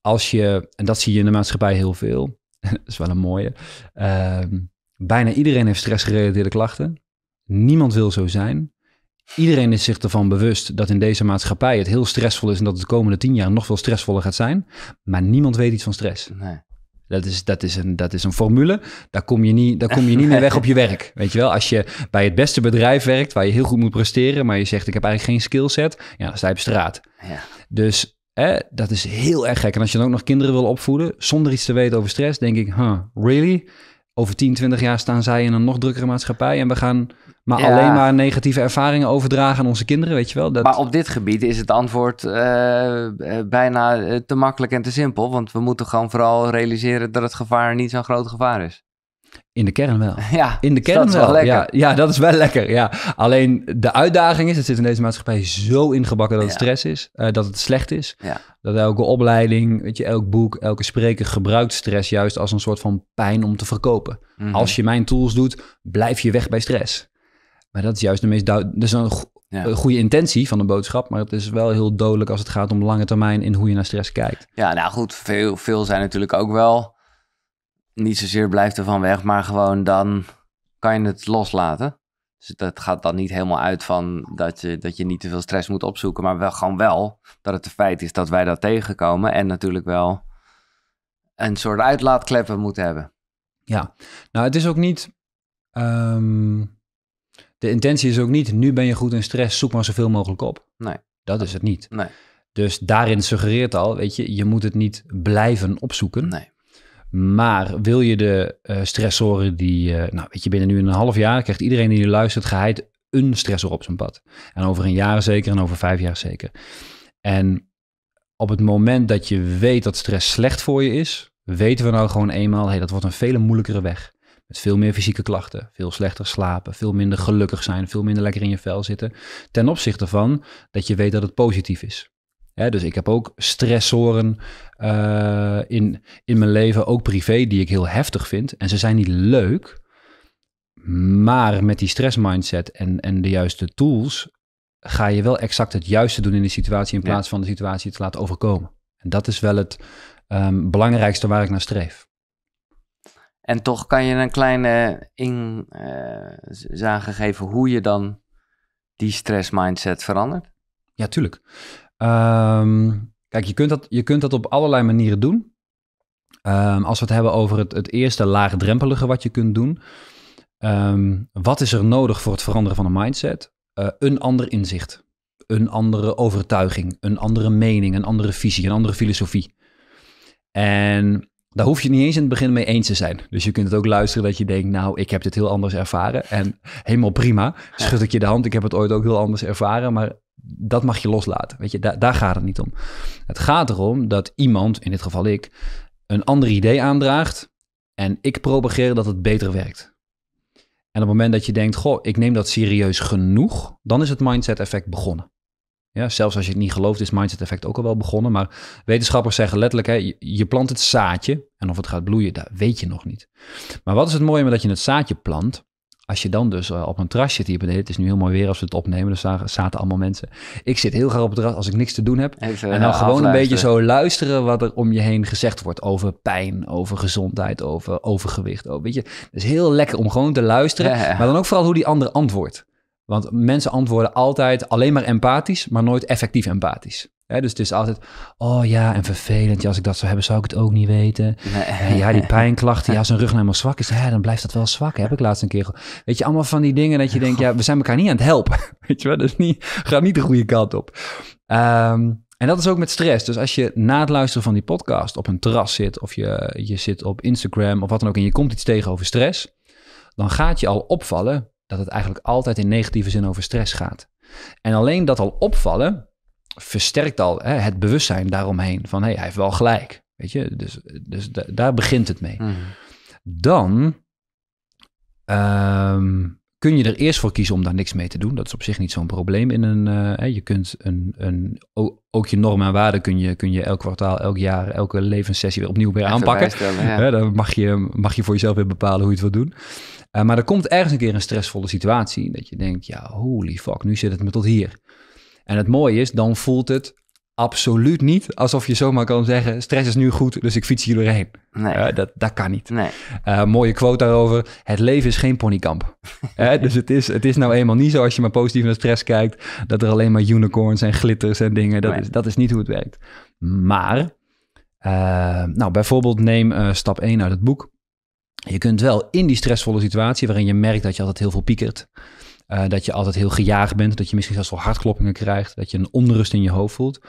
als je, en dat zie je in de maatschappij heel veel, dat is wel een mooie, ehm, bijna iedereen heeft stressgerelateerde klachten. Niemand wil zo zijn. Iedereen is zich ervan bewust dat in deze maatschappij het heel stressvol is en dat het de komende tien jaar nog veel stressvoller gaat zijn. Maar niemand weet iets van stress. Nee. Dat is, dat is, een, dat is een formule. Daar kom je niet, daar kom je niet meer weg op je werk. Weet je wel, als je bij het beste bedrijf werkt, waar je heel goed moet presteren, maar je zegt ik heb eigenlijk geen skillset, ja, dan sta je op straat. Ja. Dus hè, dat is heel erg gek. En als je dan ook nog kinderen wil opvoeden, zonder iets te weten over stress, denk ik, huh, really? over 10, 20 jaar staan zij in een nog drukkere maatschappij en we gaan maar alleen maar negatieve ervaringen overdragen aan onze kinderen, weet je wel. Dat... Maar op dit gebied is het antwoord eh, eh, bijna eh, te makkelijk en te simpel, want we moeten gewoon vooral realiseren dat het gevaar niet zo'n groot gevaar is. In de kern wel. Ja, in de dus kern wel. ja, ja, dat is wel lekker. Ja. Alleen de uitdaging is, het zit in deze maatschappij zo ingebakken dat het stress is, eh, dat het slecht is. Ja. Dat elke opleiding, weet je, elk boek, elke spreker gebruikt stress juist als een soort van pijn om te verkopen. Mhm. Als je mijn tools doet, blijf je weg bij stress. Maar dat is juist de meest Dat Dus een goede intentie van de boodschap, maar het is wel heel dodelijk als het gaat om lange termijn in hoe je naar stress kijkt. Ja, nou goed, veel, veel zijn natuurlijk ook wel niet zozeer blijft er van weg, maar gewoon dan kan je het loslaten. Dus dat gaat dan niet helemaal uit van dat je, dat je niet te veel stress moet opzoeken, maar wel gewoon wel dat het een feit is dat wij dat tegenkomen en natuurlijk wel een soort uitlaatkleppen moeten hebben. Ja, nou het is ook niet, ehm, de intentie is ook niet, nu ben je goed in stress, zoek maar zoveel mogelijk op. Nee. Dat is het niet. Nee. Dus daarin suggereert al, weet je, je moet het niet blijven opzoeken. Nee. Maar wil je de uh, stressoren die, eh, nou weet je, binnen nu een half jaar krijgt iedereen die nu luistert geheid een stressor op zijn pad. En over een jaar zeker en over vijf jaar zeker. En op het moment dat je weet dat stress slecht voor je is, weten we nou gewoon eenmaal, hey, dat wordt een veel moeilijkere weg. Met veel meer fysieke klachten, veel slechter slapen, veel minder gelukkig zijn, veel minder lekker in je vel zitten. Ten opzichte van dat je weet dat het positief is dus ik heb ook stressoren eh, in, in mijn leven, ook privé, die ik heel heftig vind. En ze zijn niet leuk. Maar met die mindset en, en de juiste tools ga je wel exact het juiste doen in de situatie in plaats van de situatie te laten overkomen. En dat is wel het ehm, belangrijkste waar ik naar streef. En toch kan je een kleine inzage eh, uh, geven hoe je dan die stress mindset verandert? Ja, tuurlijk. Ehm, kijk, je kunt, dat, je kunt dat op allerlei manieren doen. Ehm, als we het hebben over het, het eerste laagdrempelige wat je kunt doen. Ehm, wat is er nodig voor het veranderen van een mindset? Eh, een ander inzicht, een andere overtuiging, een andere mening, een andere visie, een andere filosofie. En daar hoef je niet eens in het begin mee eens te zijn. Dus je kunt het ook luisteren dat je denkt, nou, ik heb dit heel anders ervaren. En helemaal prima, schud ik je de hand, ik heb het ooit ook heel anders ervaren. Maar dat mag je loslaten. Weet je, daar, daar gaat het niet om. Het gaat erom dat iemand, in dit geval ik, een ander idee aandraagt en ik propageer dat het beter werkt. En op het moment dat je denkt, goh, ik neem dat serieus genoeg, dan is het mindset-effect begonnen. Ja, zelfs als je het niet gelooft, is mindset-effect ook al wel begonnen. Maar wetenschappers zeggen letterlijk, hè, je plant het zaadje. En of het gaat bloeien, dat weet je nog niet. Maar wat is het mooie met dat je het zaadje plant? Als je dan dus eh, op een terras zit hier beneden, het is nu heel mooi weer als we het opnemen, dus zaten allemaal mensen. Ik zit heel graag op het terras als ik niks te doen heb. Even en dan eh, gewoon een beetje zo luisteren wat er om je heen gezegd wordt over pijn, over gezondheid, over overgewicht. Over, weet je, het is heel lekker om gewoon te luisteren, maar dan ook vooral hoe die ander antwoordt. Want mensen antwoorden altijd alleen maar empathisch, maar nooit effectief empathisch dus het is altijd, oh ja, en vervelend. Ja, als ik dat zou hebben, zou ik het ook niet weten. Nee. ja, die pijnklachten. Ja, zijn rug helemaal zwak is, hè dan blijft dat wel zwak. Heb ik laatst een keer. Weet je, allemaal van die dingen dat je denkt, ja, we zijn elkaar niet aan het helpen. Weet je wel, dat niet, gaat niet de goede kant op. Ehm, en dat is ook met stress. Dus als je na het luisteren van die podcast op een terras zit... of je, je zit op Instagram of wat dan ook en je komt iets tegen over stress... dan gaat je al opvallen dat het eigenlijk altijd in negatieve zin over stress gaat. En alleen dat al opvallen versterkt al hè, het bewustzijn daaromheen van hé, hey, hij heeft wel gelijk. Weet je, dus, dus daar begint het mee. Mhm. Dan ehm, kun je er eerst voor kiezen om daar niks mee te doen. Dat is op zich niet zo'n probleem in een. Eh, je kunt een, een ook je normen en waarden kun je, kun je elk kwartaal, elk jaar, elke levenssessie weer opnieuw weer aanpakken. dan mag je, mag je voor jezelf weer bepalen hoe je het wil doen. Eh, maar er komt ergens een keer een stressvolle situatie dat je denkt, ja, holy fuck, nu zit het me tot hier. En het mooie is, dan voelt het absoluut niet alsof je zomaar kan zeggen: stress is nu goed, dus ik fiets hier doorheen. Nee. Eh, dat, dat kan niet. Eh, mooie quote daarover: het leven is geen ponykamp. Eh, dus het is, het is nou eenmaal niet zo als je maar positief naar stress kijkt, dat er alleen maar unicorns en glitters en dingen. Dat, is, dat is niet hoe het werkt. Maar, nou, bijvoorbeeld neem stap 1 uit het boek. Je kunt wel in die stressvolle situatie, waarin je merkt dat je altijd heel veel piekert. Eh, dat je altijd heel gejaagd bent, dat je misschien zelfs wel hartkloppingen krijgt, dat je een onrust in je hoofd voelt.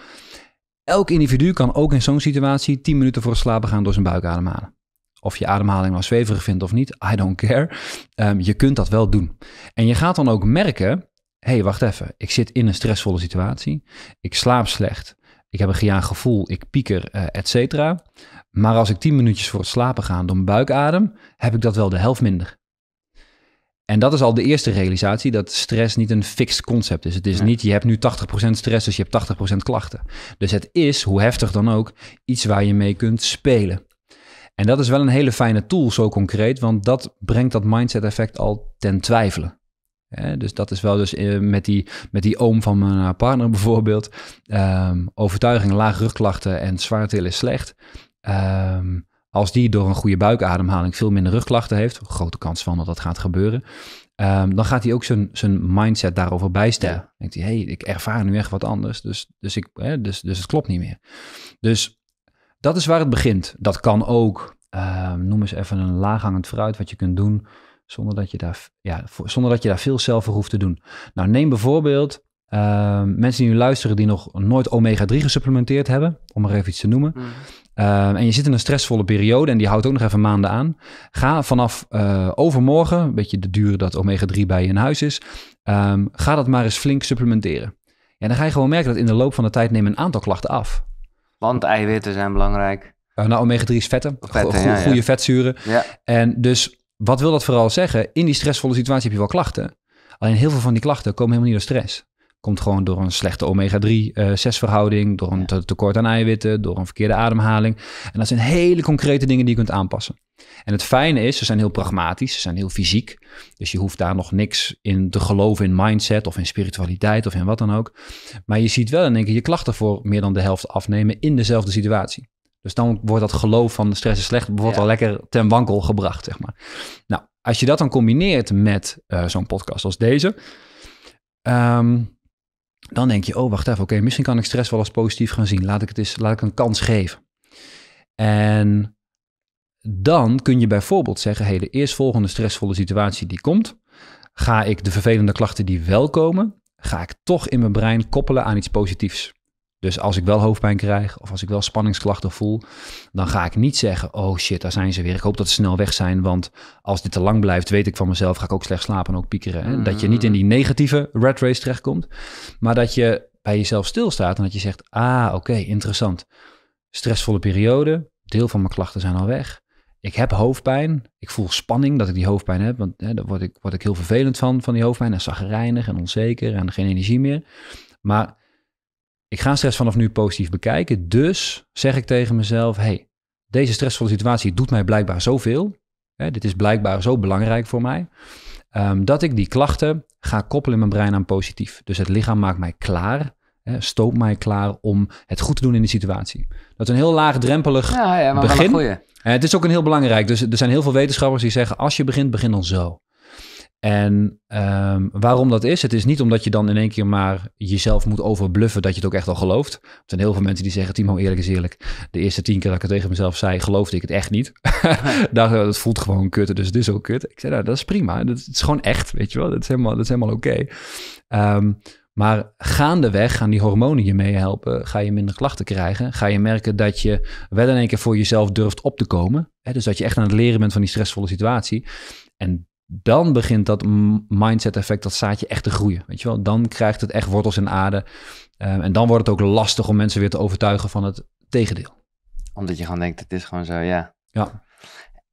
Elk individu kan ook in zo'n situatie 10 minuten voor het slapen gaan door zijn buik ademhalen. Of je ademhaling nou zweverig vindt of niet, I don't care. Ehm, je kunt dat wel doen. En je gaat dan ook merken, hey, wacht even, ik zit in een stressvolle situatie, ik slaap slecht, ik heb een gejaagd gevoel, ik pieker, uh, et cetera. Maar als ik 10 minuutjes voor het slapen ga door mijn buikadem, heb ik dat wel de helft minder. En dat is al de eerste realisatie, dat stress niet een fixed concept is. Het is niet, je hebt nu 80% stress, dus je hebt 80% klachten. Dus het is, hoe heftig dan ook, iets waar je mee kunt spelen. En dat is wel een hele fijne tool, zo concreet, want dat brengt dat mindset effect al ten twijfelen. dus dat is wel dus eh, met, die, met die oom van mijn eh, partner bijvoorbeeld. Ehm, overtuiging, laag rugklachten en zwaarteel is slecht. Um, als die door een goede buikademhaling veel minder rugklachten heeft, grote kans van dat dat gaat gebeuren, ehm, dan gaat hij ook zijn, zijn mindset daarover bijstellen. Ja. Denkt hij, hé, hey, ik ervaar nu echt wat anders, dus, dus, ik, hè, dus, dus het klopt niet meer. Dus dat is waar het begint. Dat kan ook, ehm, noem eens even een laaghangend fruit wat je kunt doen zonder dat je daar, ja, zonder dat je daar veel zelf voor hoeft te doen. Nou, neem bijvoorbeeld ehm, mensen die nu luisteren die nog nooit omega-3 gesupplementeerd hebben, om er even iets te noemen. Mm. Ehm, en je zit in een stressvolle periode en die houdt ook nog even maanden aan. Ga vanaf eh, overmorgen, een beetje de duur dat omega-3 bij je in huis is, ehm, ga dat maar eens flink supplementeren. En dan ga je gewoon merken dat in de loop van de tijd nemen een aantal klachten af. Want eiwitten zijn belangrijk. Eh, nou, omega-3 is vetten, goede vetzuren. Ja. En dus wat wil dat vooral zeggen? In die stressvolle situatie heb je wel klachten. Alleen heel veel van die klachten komen helemaal niet door stress. Komt gewoon door een slechte omega-3-6-verhouding, eh, door een tekort aan eiwitten, door een verkeerde ademhaling. En dat zijn hele concrete dingen die je kunt aanpassen. En het fijne is, ze zijn heel pragmatisch, ze zijn heel fysiek. Dus je hoeft daar nog niks in te geloven in mindset of in spiritualiteit of in wat dan ook. Maar je ziet wel in één keer je klachten voor meer dan de helft afnemen in dezelfde situatie. Dus dan wordt dat geloof van stress is slecht wordt al lekker ten wankel gebracht, zeg maar. Nou, als je dat dan combineert met eh, zo'n podcast als deze, ehm, dan denk je, oh wacht even, oké, misschien kan ik stress wel als positief gaan zien. Laat ik het eens, laat ik een kans geven. En dan kun je bijvoorbeeld zeggen, hey, de eerstvolgende stressvolle situatie die komt, ga ik de vervelende klachten die wel komen, ga ik toch in mijn brein koppelen aan iets positiefs. Dus als ik wel hoofdpijn krijg of als ik wel spanningsklachten voel, dan ga ik niet zeggen: Oh shit, daar zijn ze weer. Ik hoop dat ze snel weg zijn. Want als dit te lang blijft, weet ik van mezelf, ga ik ook slecht slapen en ook piekeren. Hè? Dat je niet in die mm. negatieve red race terechtkomt, maar dat je bij jezelf stilstaat en dat je zegt: Ah, oké, interessant. Stressvolle periode, deel van mijn klachten zijn al weg. Ik heb hoofdpijn. Ik voel spanning dat ik die hoofdpijn heb. Want hè, daar word ik, word ik heel vervelend van, van die hoofdpijn. En zagrijnig en onzeker en geen energie meer. Maar ik ga stress vanaf nu positief bekijken. Dus zeg ik tegen mezelf: hey, deze stressvolle situatie doet mij blijkbaar zoveel. Hè, dit is blijkbaar zo belangrijk voor mij. Ehm, dat ik die klachten ga koppelen in mijn brein aan positief. Dus het lichaam maakt mij klaar. Hè, stoopt mij klaar om het goed te doen in die situatie. Dat is een heel laagdrempelig ja, ja, maar begin. Eh, het is ook een heel belangrijk. Dus er zijn heel veel wetenschappers die zeggen: als je begint, begin dan zo. En ehm, waarom dat is, het is niet omdat je dan in één keer maar jezelf moet overbluffen dat je het ook echt al gelooft. Er zijn heel veel mensen die zeggen, Timo, eerlijk is eerlijk. De eerste tien keer dat ik het tegen mezelf zei, geloofde ik het echt niet. Dacht, oh, dat voelt gewoon kut, dus het is ook kut. Ik zei, nou, dat is prima. Dat is gewoon echt, weet je wel. Dat is helemaal, dat is helemaal oké. Ehm, maar gaandeweg gaan die hormonen je meehelpen. Ga je minder klachten krijgen. Ga je merken dat je wel in één keer voor jezelf durft op te komen. Hè? Dus dat je echt aan het leren bent van die stressvolle situatie. En dan begint dat mindset-effect, dat zaadje echt te groeien. Weet je wel, dan krijgt het echt wortels en aarde. Ehm, en dan wordt het ook lastig om mensen weer te overtuigen van het tegendeel. Omdat je gewoon denkt, het is gewoon zo, ja. Ja.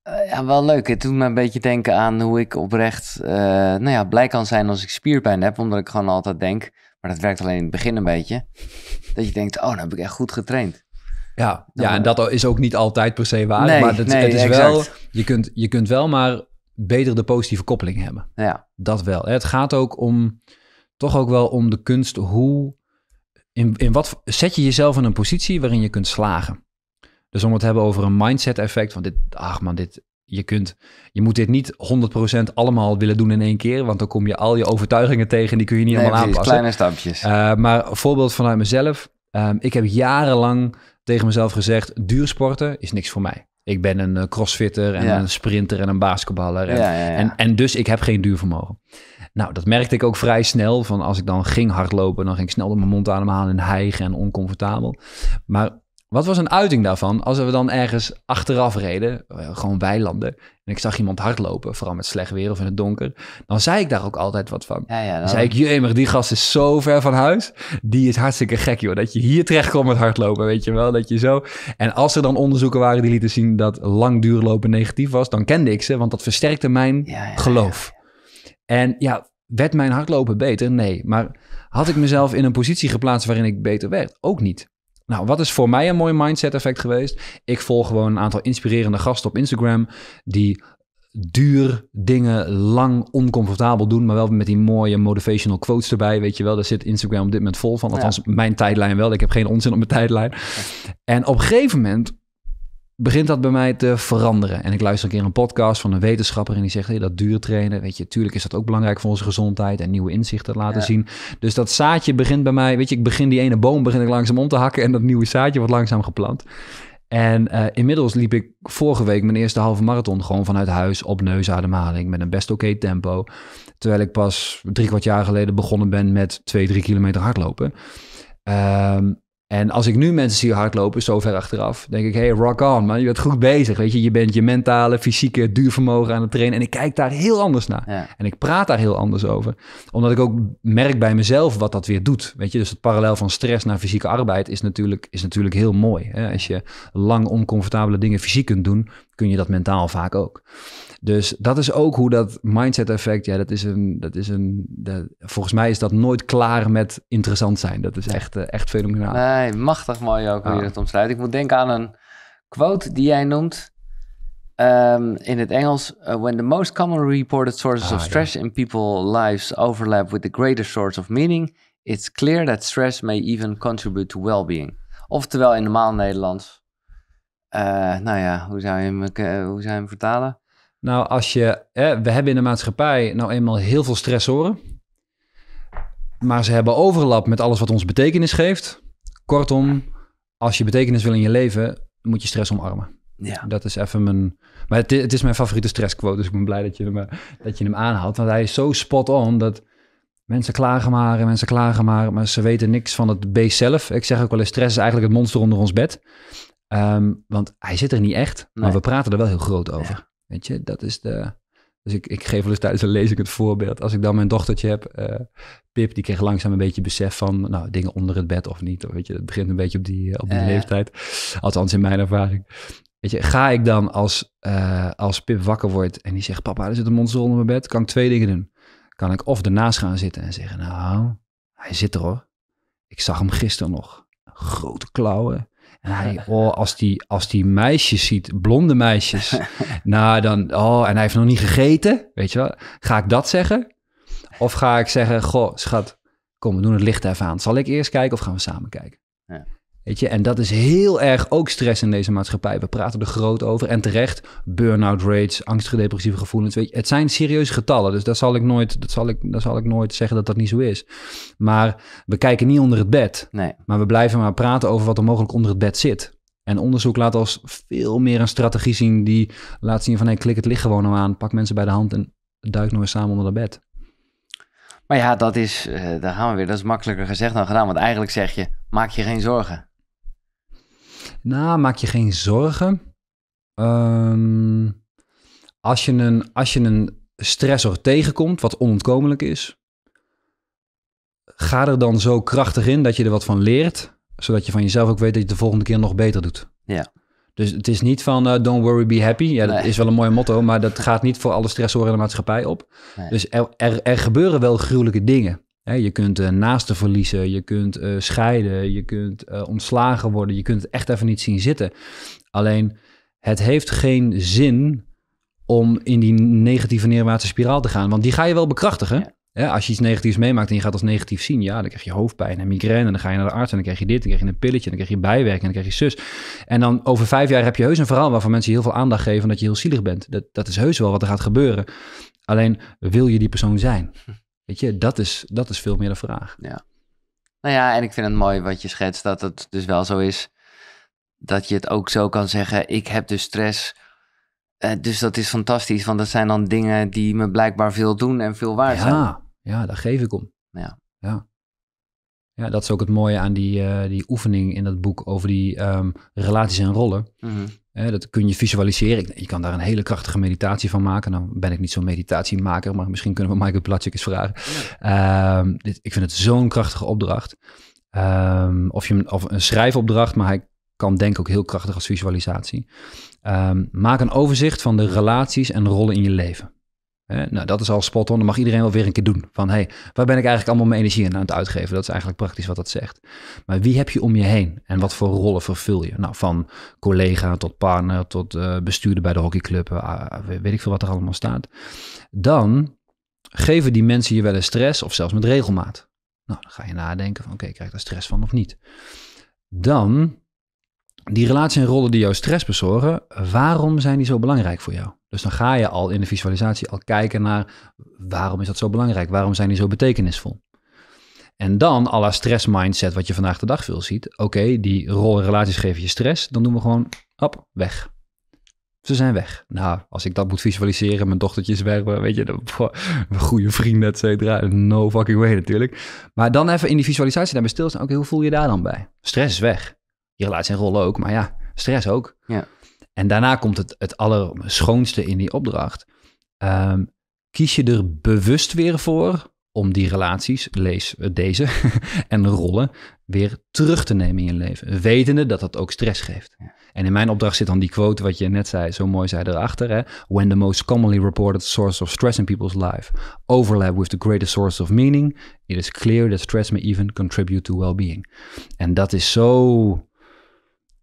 Eh, ja, wel leuk. Het doet me een beetje denken aan hoe ik oprecht eh, nou ja, blij kan zijn als ik spierpijn heb. Omdat ik gewoon altijd denk, maar dat werkt alleen in het begin een beetje. Dat je denkt, oh, nou heb ik echt goed getraind. Ja, ja, en dat is ook niet altijd per se waar. Nee, maar dat, nee, het is exact. wel, je kunt, je kunt wel maar beter de positieve koppeling hebben. Ja. Dat wel. Het gaat ook om, toch ook wel om de kunst hoe, in, in wat, zet je jezelf in een positie waarin je kunt slagen. Dus om het te hebben over een mindset effect van dit, ach man, dit, je, kunt, je moet dit niet 100% allemaal willen doen in één keer, want dan kom je al je overtuigingen tegen en die kun je niet allemaal precies, aanpassen. Kleine stapjes. Eh, maar voorbeeld vanuit mezelf. Ehm, ik heb jarenlang tegen mezelf gezegd, duursporten is niks voor mij. Ik ben een eh, crossfitter en een sprinter en een basketballer. En, en, dus ik heb geen duurvermogen. Nou, dat merkte ik ook vrij snel. Van als ik dan ging hardlopen, dan ging ik snel door mijn mond halen en hijgen en oncomfortabel. Maar wat was een uiting daarvan als we dan ergens achteraf reden, eh, gewoon weilanden, en ik zag iemand hardlopen, vooral met slecht weer of in het donker, dan zei ik daar ook altijd wat van. Ja, ja, dan zei ik, jemmer, die gast is zo ver van huis, die is hartstikke gek joh, dat je hier terecht komt met hardlopen, weet je wel, dat je zo. En als er dan onderzoeken waren die lieten zien dat langdurig lopen negatief was, dan kende ik ze, want dat versterkte mijn geloof. En ja, werd mijn hardlopen beter? Nee, maar had ik mezelf in een positie geplaatst waarin ik beter werd? Ook niet. Nou, wat is voor mij een mooi mindset effect geweest? Ik volg gewoon een aantal inspirerende gasten op Instagram die duur dingen lang oncomfortabel doen, maar wel met die mooie motivational quotes erbij, weet je wel. Daar zit Instagram op dit moment vol van, althans mijn tijdlijn wel. Ik heb geen onzin op mijn tijdlijn. En op een gegeven moment begint dat bij mij te veranderen. En ik luister een keer een podcast van een wetenschapper en die zegt, hey, dat duurtrainen, weet je, tuurlijk is dat ook belangrijk voor onze gezondheid en nieuwe inzichten laten zien. Dus dat zaadje begint bij mij, weet je, ik begin die ene boom, begin ik langzaam om te hakken en dat nieuwe zaadje wordt langzaam geplant. En eh, inmiddels liep ik vorige week mijn eerste halve marathon gewoon vanuit huis op neusademhaling met een best oké tempo. Terwijl ik pas drie kwart jaar geleden begonnen ben met twee, drie kilometer hardlopen. Um, en als ik nu mensen zie hardlopen, zo ver achteraf, denk ik, hey, rock on, man. Je bent goed bezig, weet je. Je bent je mentale, fysieke duurvermogen aan het trainen. En ik kijk daar heel anders naar. En ik praat daar heel anders over. Omdat ik ook merk bij mezelf wat dat weer doet, weet je. Dus het parallel van stress naar fysieke arbeid is natuurlijk, is natuurlijk heel mooi. Hè? Als je lang oncomfortabele dingen fysiek kunt doen, kun je dat mentaal vaak ook. Dus dat is ook hoe dat mindset effect, ja, dat is een, dat is een, volgens mij is dat nooit klaar met interessant zijn. Dat is echt, eh, echt fenomenaal. Nee, machtig mooi ook hoe je dat omschrijft. Ik moet denken aan een quote die jij noemt. Ehm, in het Engels, eh, when the most commonly reported sources of ah, stress in people's lives overlap with the greatest source of meaning, it's clear that stress may even contribute to well-being. Oftewel in normaal Nederlands, eh, nou ja, hoe zou, je hem, hoe zou je hem vertalen? Nou, als je, hè, we hebben in de maatschappij nou eenmaal heel veel stressoren. Maar ze hebben overlap met alles wat ons betekenis geeft. Kortom, als je betekenis wil in je leven, moet je stress omarmen. Ja. Dat is even mijn. Maar het, is mijn favoriete stressquote, dus ik ben blij dat je, hem, eh, dat je hem aanhaalt. Want hij is zo spot on dat mensen klagen maar en mensen klagen maar, maar ze weten niks van het beest zelf. Ik zeg ook wel eens: stress is eigenlijk het monster onder ons bed. Ehm, want hij zit er niet echt, maar we praten er wel heel groot over. Weet je, dat is de... Dus ik, ik geef wel eens tijdens een lezing het voorbeeld. Als ik dan mijn dochtertje heb, eh, Pip, die kreeg langzaam een beetje besef van nou, dingen onder het bed of niet. weet je, het begint een beetje op die, eh, op die leeftijd. Althans, in mijn ervaring. Weet je, ga ik dan als, eh, als Pip wakker wordt en die zegt: Papa, er zit een monster onder mijn bed, kan ik twee dingen doen. Kan ik of ernaast gaan zitten en zeggen: Nou, hij zit er hoor. Ik zag hem gisteren nog. Grote klauwen, en hij, oh, als die, als die meisjes ziet, blonde meisjes, nou dan, oh, en hij heeft nog niet gegeten, weet je wel. Ga ik dat zeggen? Of ga ik zeggen, goh, schat, kom, we doen het licht even aan. Zal ik eerst kijken of gaan we samen kijken? Ja. Weet je, en dat is heel erg ook stress in deze maatschappij. We praten er groot over en terecht. Burnout rates, angstige depressieve gevoelens. Weet je, het zijn serieuze getallen, dus dat zal, ik nooit, dat, zal ik, dat zal ik nooit zeggen dat dat niet zo is. Maar we kijken niet onder het bed. Nee. Maar we blijven maar praten over wat er mogelijk onder het bed zit. En onderzoek laat als veel meer een strategie zien die laat zien van... hé, hey, klik het licht gewoon nou aan, pak mensen bij de hand en duik nog eens samen onder het bed. Maar ja, dat is, eh, daar gaan we weer. Dat is makkelijker gezegd dan gedaan. Want eigenlijk zeg je, maak je geen zorgen. Nou, maak je geen zorgen. Ehm, als, je een, als je een stressor tegenkomt, wat onontkomelijk is, ga er dan zo krachtig in dat je er wat van leert, zodat je van jezelf ook weet dat je de volgende keer nog beter doet. Ja. Dus het is niet van eh, don't worry, be happy. Ja, dat is wel een mooi motto, maar dat gaat niet voor alle stressoren in de maatschappij op. Dus er, er gebeuren wel gruwelijke dingen je kunt eh, naasten verliezen, je kunt eh, scheiden, je kunt eh, ontslagen worden, je kunt het echt even niet zien zitten. Alleen het heeft geen zin om in die negatieve neerwaartse spiraal te gaan, want die ga je wel bekrachtigen. als je iets negatiefs meemaakt en je gaat als negatief zien, ja, dan krijg je hoofdpijn en migraine. En dan ga je naar de arts en dan krijg je dit, dan krijg je een pilletje, en dan krijg je bijwerking, en dan krijg je zus. En dan over vijf jaar heb je heus een verhaal waarvan mensen heel veel aandacht geven dat je heel zielig bent. Dat, dat is heus wel wat er gaat gebeuren. Alleen wil je die persoon zijn? Hm. Weet je, dat is, dat is veel meer de vraag. Ja. Nou ja, en ik vind het mooi wat je schetst, dat het dus wel zo is. Dat je het ook zo kan zeggen, ik heb dus stress. Eh, dus dat is fantastisch, want dat zijn dan dingen die me blijkbaar veel doen en veel waard zijn. Ja, daar geef ik om. Ja. ja. Ja, dat is ook het mooie aan die, eh, die oefening in dat boek over die ehm, relaties en rollen. Mm dat kun je visualiseren. Je kan daar een hele krachtige meditatie van maken. Dan nou ben ik niet zo'n meditatiemaker, maar misschien kunnen we Michael Platschik eens vragen. Ehm, dit, ik vind het zo'n krachtige opdracht. Ehm, of, je, of een schrijfopdracht, maar hij kan denk ook heel krachtig als visualisatie. Ehm, maak een overzicht van de relaties en rollen in je leven nou, dat is al spot on. Dan mag iedereen wel weer een keer doen. Van, hey, waar ben ik eigenlijk allemaal mijn energie aan het uitgeven? Dat is eigenlijk praktisch wat dat zegt. Maar wie heb je om je heen? En wat voor rollen vervul je? Nou, van collega tot partner, tot eh, bestuurder bij de hockeyclub. Eh, weet ik veel wat er allemaal staat. Dan geven die mensen je wel eens stress of zelfs met regelmaat. Nou, dan ga je nadenken van, oké, krijg ik daar stress van of niet? Dan, die relatie en rollen die jou stress bezorgen, waarom zijn die zo belangrijk voor jou? Dus dan ga je al in de visualisatie al kijken naar waarom is dat zo belangrijk? Waarom zijn die zo betekenisvol? En dan, à la stress mindset, wat je vandaag de dag veel ziet. Oké, die rol en relaties geven je stress. Dan doen we gewoon, hop, weg. Ze zijn weg. Nou, als ik dat moet visualiseren, mijn dochtertje is weg, weet je, mijn goede vrienden, et cetera. No fucking way natuurlijk. Maar dan even in die visualisatie daarbij stilstaan. Oké, hoe voel je daar dan bij? Stress is weg. Je relatie en rol ook, maar ja, stress ook. Ja. En daarna komt het, het allerschoonste in die opdracht. Ehm, kies je er bewust weer voor om die relaties, lees deze, en rollen weer terug te nemen in je leven. Wetende dat dat ook stress geeft. En in mijn opdracht zit dan die quote wat je net zei, zo mooi zei erachter. Hè? When the most commonly reported source of stress in people's life overlap with the greatest source of meaning, it is clear that stress may even contribute to well-being. En dat is zo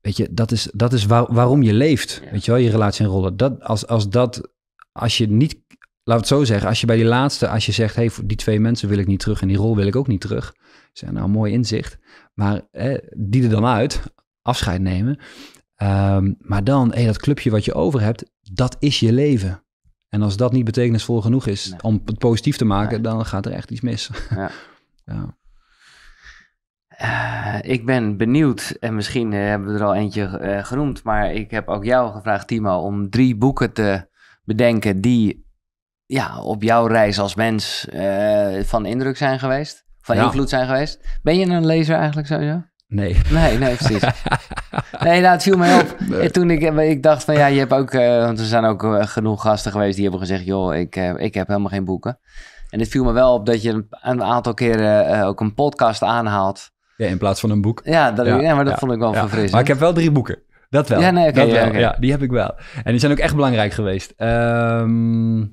Weet je, dat is, dat is waarom je leeft. Weet je wel, je relatie en rollen. Dat, als, als dat, als je niet, laat het zo zeggen, als je bij die laatste, als je zegt, hey, die twee mensen wil ik niet terug en die rol wil ik ook niet terug. Zijn nou mooi inzicht. Maar hè, die er dan uit, afscheid nemen. Ehm, maar dan, hé, dat clubje wat je over hebt, dat is je leven. En als dat niet betekenisvol genoeg is om het positief te maken, dan gaat er echt iets mis. Ja. ja. Eh, ik ben benieuwd, en misschien eh, hebben we er al eentje eh, genoemd, maar ik heb ook jou gevraagd, Timo, om drie boeken te bedenken die ja, op jouw reis als mens van indruk zijn geweest, van invloed zijn geweest. Ben je een lezer eigenlijk sowieso? Nee. Nee, nee, precies. nee, nou, het viel mij op. Nee. Toen ik, ik dacht van ja, je hebt ook, want er zijn ook genoeg gasten geweest die hebben gezegd, joh, ik, ik heb helemaal geen boeken. En het viel me wel op dat je een, een aantal keren ook een podcast aanhaalt ja, in plaats van een boek. Ja, dat, ja, maar dat vond ik wel verfrissend. Maar ik heb wel drie boeken. Dat wel. Ja, nee, ja, die heb ik wel. En die zijn ook echt belangrijk geweest. Ehm,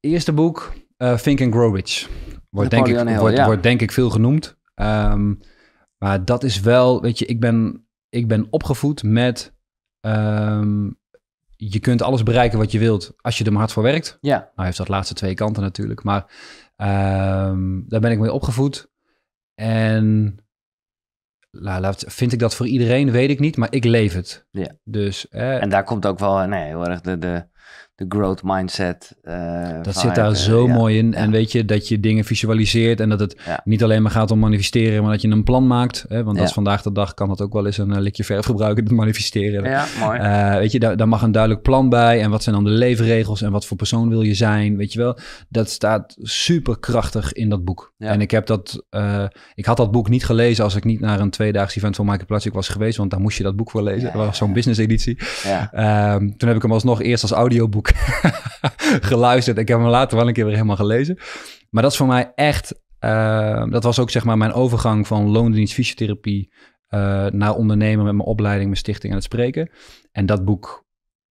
eerste boek, eh, Think and Grow Rich. Wordt, denk ik, wordt, denk ik veel genoemd. Ehm, maar dat is wel, weet je, ik ben, ik ben opgevoed met... Ehm, je kunt alles bereiken wat je wilt als je er maar hard voor werkt. Ja. Nou heeft dat laatste twee kanten natuurlijk. Maar daar ben ik mee opgevoed. En nou, vind ik dat voor iedereen, weet ik niet, maar ik leef het. Ja. Dus, eh, en daar komt ook wel nee, heel de, de, de growth mindset. Eh, dat zit daar eh, zo mooi in. En weet je, dat je dingen visualiseert en dat het niet alleen maar gaat om manifesteren, maar dat je een plan maakt. Hè? Want dat vandaag de dag, kan dat ook wel eens een eh, likje verf gebruiken, het manifesteren. weet je, daar, mag een duidelijk plan bij. En wat zijn dan de leefregels en wat voor persoon wil je zijn, weet je wel. Dat staat super krachtig in dat boek. En ik heb dat, ik had dat boek niet gelezen als ik niet naar een tweedaags event van Michael Plastic was geweest, want daar moest je dat boek voor lezen. dat was zo'n business editie. Ehm, toen heb ik hem alsnog eerst als audioboek geluisterd. Ik heb hem later wel een keer weer helemaal gelezen. Maar dat is voor mij echt, eh, dat was ook zeg maar mijn overgang van loondienst fysiotherapie eh, naar ondernemen met mijn opleiding, mijn stichting en het spreken. En dat boek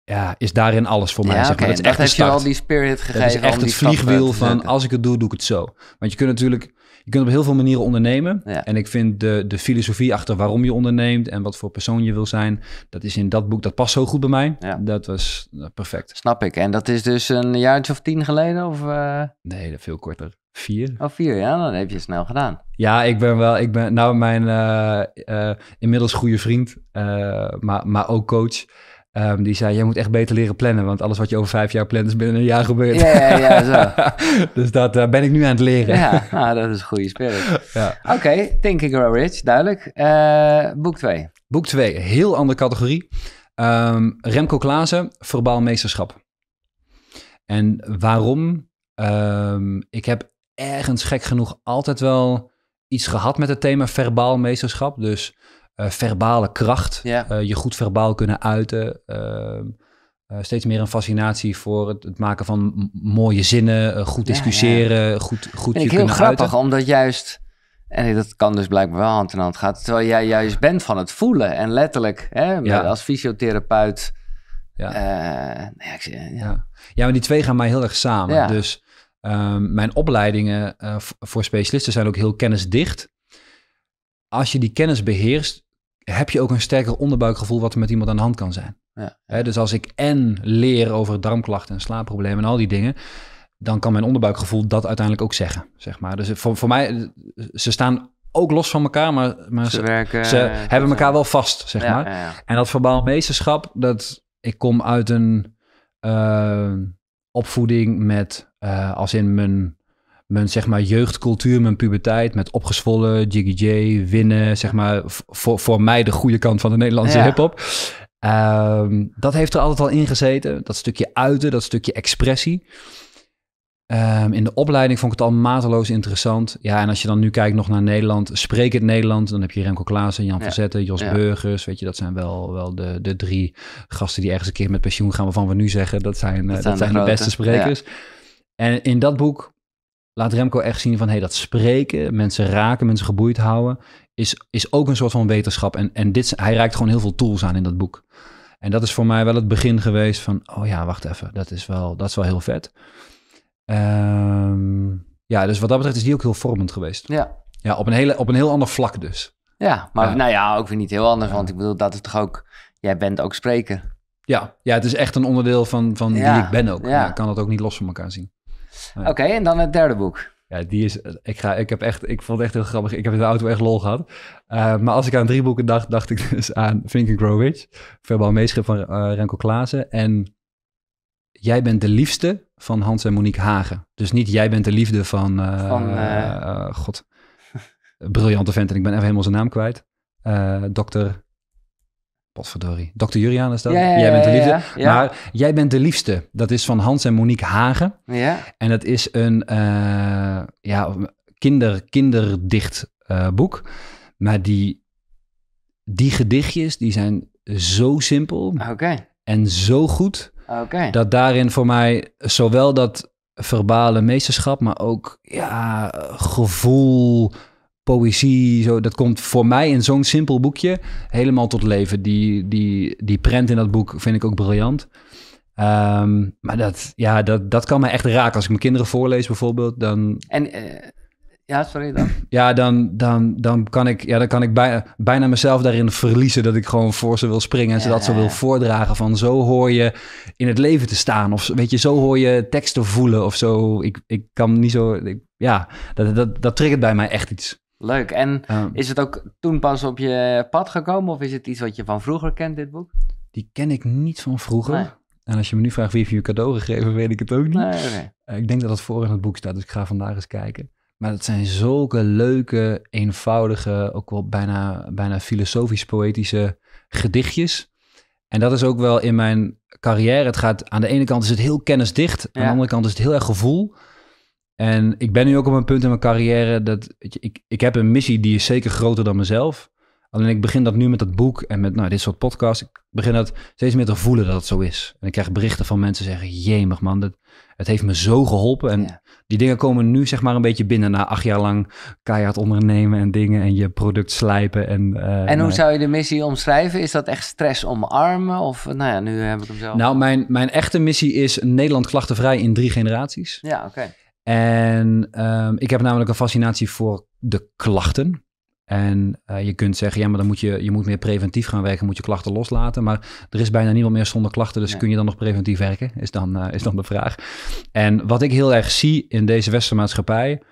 ja, is daarin alles voor mij. Ja, zeg maar. dat echt heeft je al die spirit gegeven. echt het eh, vliegwiel van als ik het doe, doe ik het zo. Want je kunt natuurlijk je kunt op heel veel manieren ondernemen. En ik vind de, de filosofie achter waarom je onderneemt en wat voor persoon je wil zijn, dat is in dat boek, dat past zo goed bij mij. Dat was eh, perfect. Snap ik. En dat is dus een jaartje of tien geleden? Of, uh... Nee, veel korter. Vier. Oh, vier, ja, dan heb je het snel gedaan. Ja, ik ben wel, ik ben nou mijn eh, inmiddels goede vriend, maar, maar ook coach. Ehm, die zei, jij moet echt beter leren plannen, want alles wat je over vijf jaar plant is binnen een jaar gebeurd. Ja, ja, ja zo. dus dat eh, ben ik nu aan het leren. ja, nou, dat is een goede spirit. ja. Oké, Thinking Grow Rich, duidelijk. Eh, boek 2. Boek 2, heel andere categorie. Ehm, Remco Klaassen, verbaal meesterschap. En waarom? Ehm, ik heb ergens gek genoeg altijd wel iets gehad met het thema verbaal meesterschap. Dus eh, verbale kracht. Eh, je goed verbaal kunnen uiten. Ehm, eh, steeds meer een fascinatie voor het, het maken van mooie zinnen, goed discussiëren, goed, goed je ik heel grappig, omdat juist... En dat kan dus blijkbaar wel hand in hand gaan. Terwijl jij juist bent van het voelen. En letterlijk, hè, ja. als fysiotherapeut... Ja. Nou ik, ja. ja. maar die twee gaan mij heel erg samen. Dus ehm, mijn opleidingen voor specialisten zijn ook heel kennisdicht. Als je die kennis beheerst, heb je ook een sterker onderbuikgevoel wat er met iemand aan de hand kan zijn. Ja. dus als ik en leer over darmklachten en slaapproblemen en al die dingen, dan kan mijn onderbuikgevoel dat uiteindelijk ook zeggen. Zeg maar. Dus voor, voor mij, ze staan ook los van elkaar, maar, maar ze, werken, ze eh, hebben elkaar wel vast, zeg maar. en dat verbaal meesterschap, dat ik kom uit een eh, opvoeding met, eh, als in mijn mijn zeg maar, jeugdcultuur, mijn puberteit met opgezwollen, Jiggy winnen, zeg maar, voor, voor mij de goede kant van de Nederlandse hip-hop. Ehm, dat heeft er altijd al in gezeten. Dat stukje uiten, dat stukje expressie. Ehm, in de opleiding vond ik het al mateloos interessant. Ja, en als je dan nu kijkt nog naar Nederland, spreek het Nederland, dan heb je Remco Klaassen, Jan ja. van Zetten, Jos Burgers. Weet je, dat zijn wel, wel de, de drie gasten die ergens een keer met pensioen gaan, waarvan we nu zeggen dat zijn, eh, dat, dat zijn, de beste sprekers. En in dat boek laat Remco echt zien van hey, dat spreken, mensen raken, mensen geboeid houden, is, is ook een soort van wetenschap. En, en dit, hij reikt gewoon heel veel tools aan in dat boek. En dat is voor mij wel het begin geweest van, oh ja, wacht even, dat is wel, dat is wel heel vet. Ehm, ja, dus wat dat betreft is die ook heel vormend geweest. Ja. Ja, op een, hele, op een heel ander vlak dus. Ja, maar nou ja, ook weer niet heel anders, want ik bedoel, dat het toch ook, jij bent ook spreken Ja, ja, het is echt een onderdeel van, van ja. wie ik ben ook. Ja. Ik kan dat ook niet los van elkaar zien. Oké, en dan het derde boek. Ja, die is. Ik, ga, ik, heb echt, ik vond het echt heel grappig. Ik heb in de auto echt lol gehad. Eh, maar als ik aan drie boeken dacht, dacht ik dus aan Vink and Grow Rich. Verbaal Meeschip van uh, eh, Renko Klaassen. En Jij bent de liefste van Hans en Monique Hagen. Dus niet Jij bent de liefde van. Uh, van God. Briljante vent. En ik ben even helemaal zijn naam kwijt. dokter. Potverdorie. Dr. Juriaan is dat. Ja, jij bent de liefste. maar jij bent de liefste. Dat is van Hans en Monique Hagen. Ja. En dat is een uh, ja, kinder, kinderdicht eh, boek. Maar die, die gedichtjes die zijn zo simpel okay. en zo goed. Okay. Dat daarin voor mij zowel dat verbale meesterschap, maar ook ja, gevoel, poëzie, zo, dat komt voor mij in zo'n simpel boekje helemaal tot leven. Die, die, die prent in dat boek vind ik ook briljant. Ehm, maar dat, ja, dat, dat kan me echt raken. Als ik mijn kinderen voorlees bijvoorbeeld, dan... En, eh, ja, sorry dan? Ja, dan, dan, dan kan ik, ja, dan kan ik bijna, bijna mezelf daarin verliezen... dat ik gewoon voor ze wil springen en ze dat zo wil voordragen. Van zo hoor je in het leven te staan. Of weet je, zo hoor je teksten voelen of zo. Ik, ik kan niet zo... ja, dat, dat, dat triggert bij mij echt iets. Leuk. En is het ook toen pas op je pad gekomen of is het iets wat je van vroeger kent, dit boek? Die ken ik niet van vroeger. En als je me nu vraagt wie heeft je cadeau gegeven, weet ik het ook niet. Eh, ik denk dat dat voor in het boek staat, dus ik ga vandaag eens kijken. Maar dat zijn zulke leuke, eenvoudige, ook wel bijna, bijna filosofisch-poëtische gedichtjes. En dat is ook wel in mijn carrière. Het gaat aan de ene kant is het heel kennisdicht, aan de andere kant is het heel erg gevoel. En ik ben nu ook op een punt in mijn carrière dat je, ik, ik heb een missie die is zeker groter dan mezelf. Alleen ik begin dat nu met dat boek en met nou, dit soort podcasts. Ik begin dat steeds meer te voelen dat het zo is. En ik krijg berichten van mensen zeggen, jemig man, dat, het heeft me zo geholpen. En die dingen komen nu zeg maar een beetje binnen na acht jaar lang keihard ondernemen en dingen en je product slijpen. En, eh, en hoe zou je de missie omschrijven? Is dat echt stress omarmen? Of nou ja, nu heb ik hem zelf. Nou, mijn, mijn echte missie is Nederland klachtenvrij in drie generaties. Ja, oké. En ehm, ik heb namelijk een fascinatie voor de klachten. En eh, je kunt zeggen, ja, maar dan moet je, je moet meer preventief gaan werken, moet je klachten loslaten. Maar er is bijna niemand meer zonder klachten, dus kun je dan nog preventief werken? Is dan, eh, is dan de vraag. En wat ik heel erg zie in deze westerse maatschappij,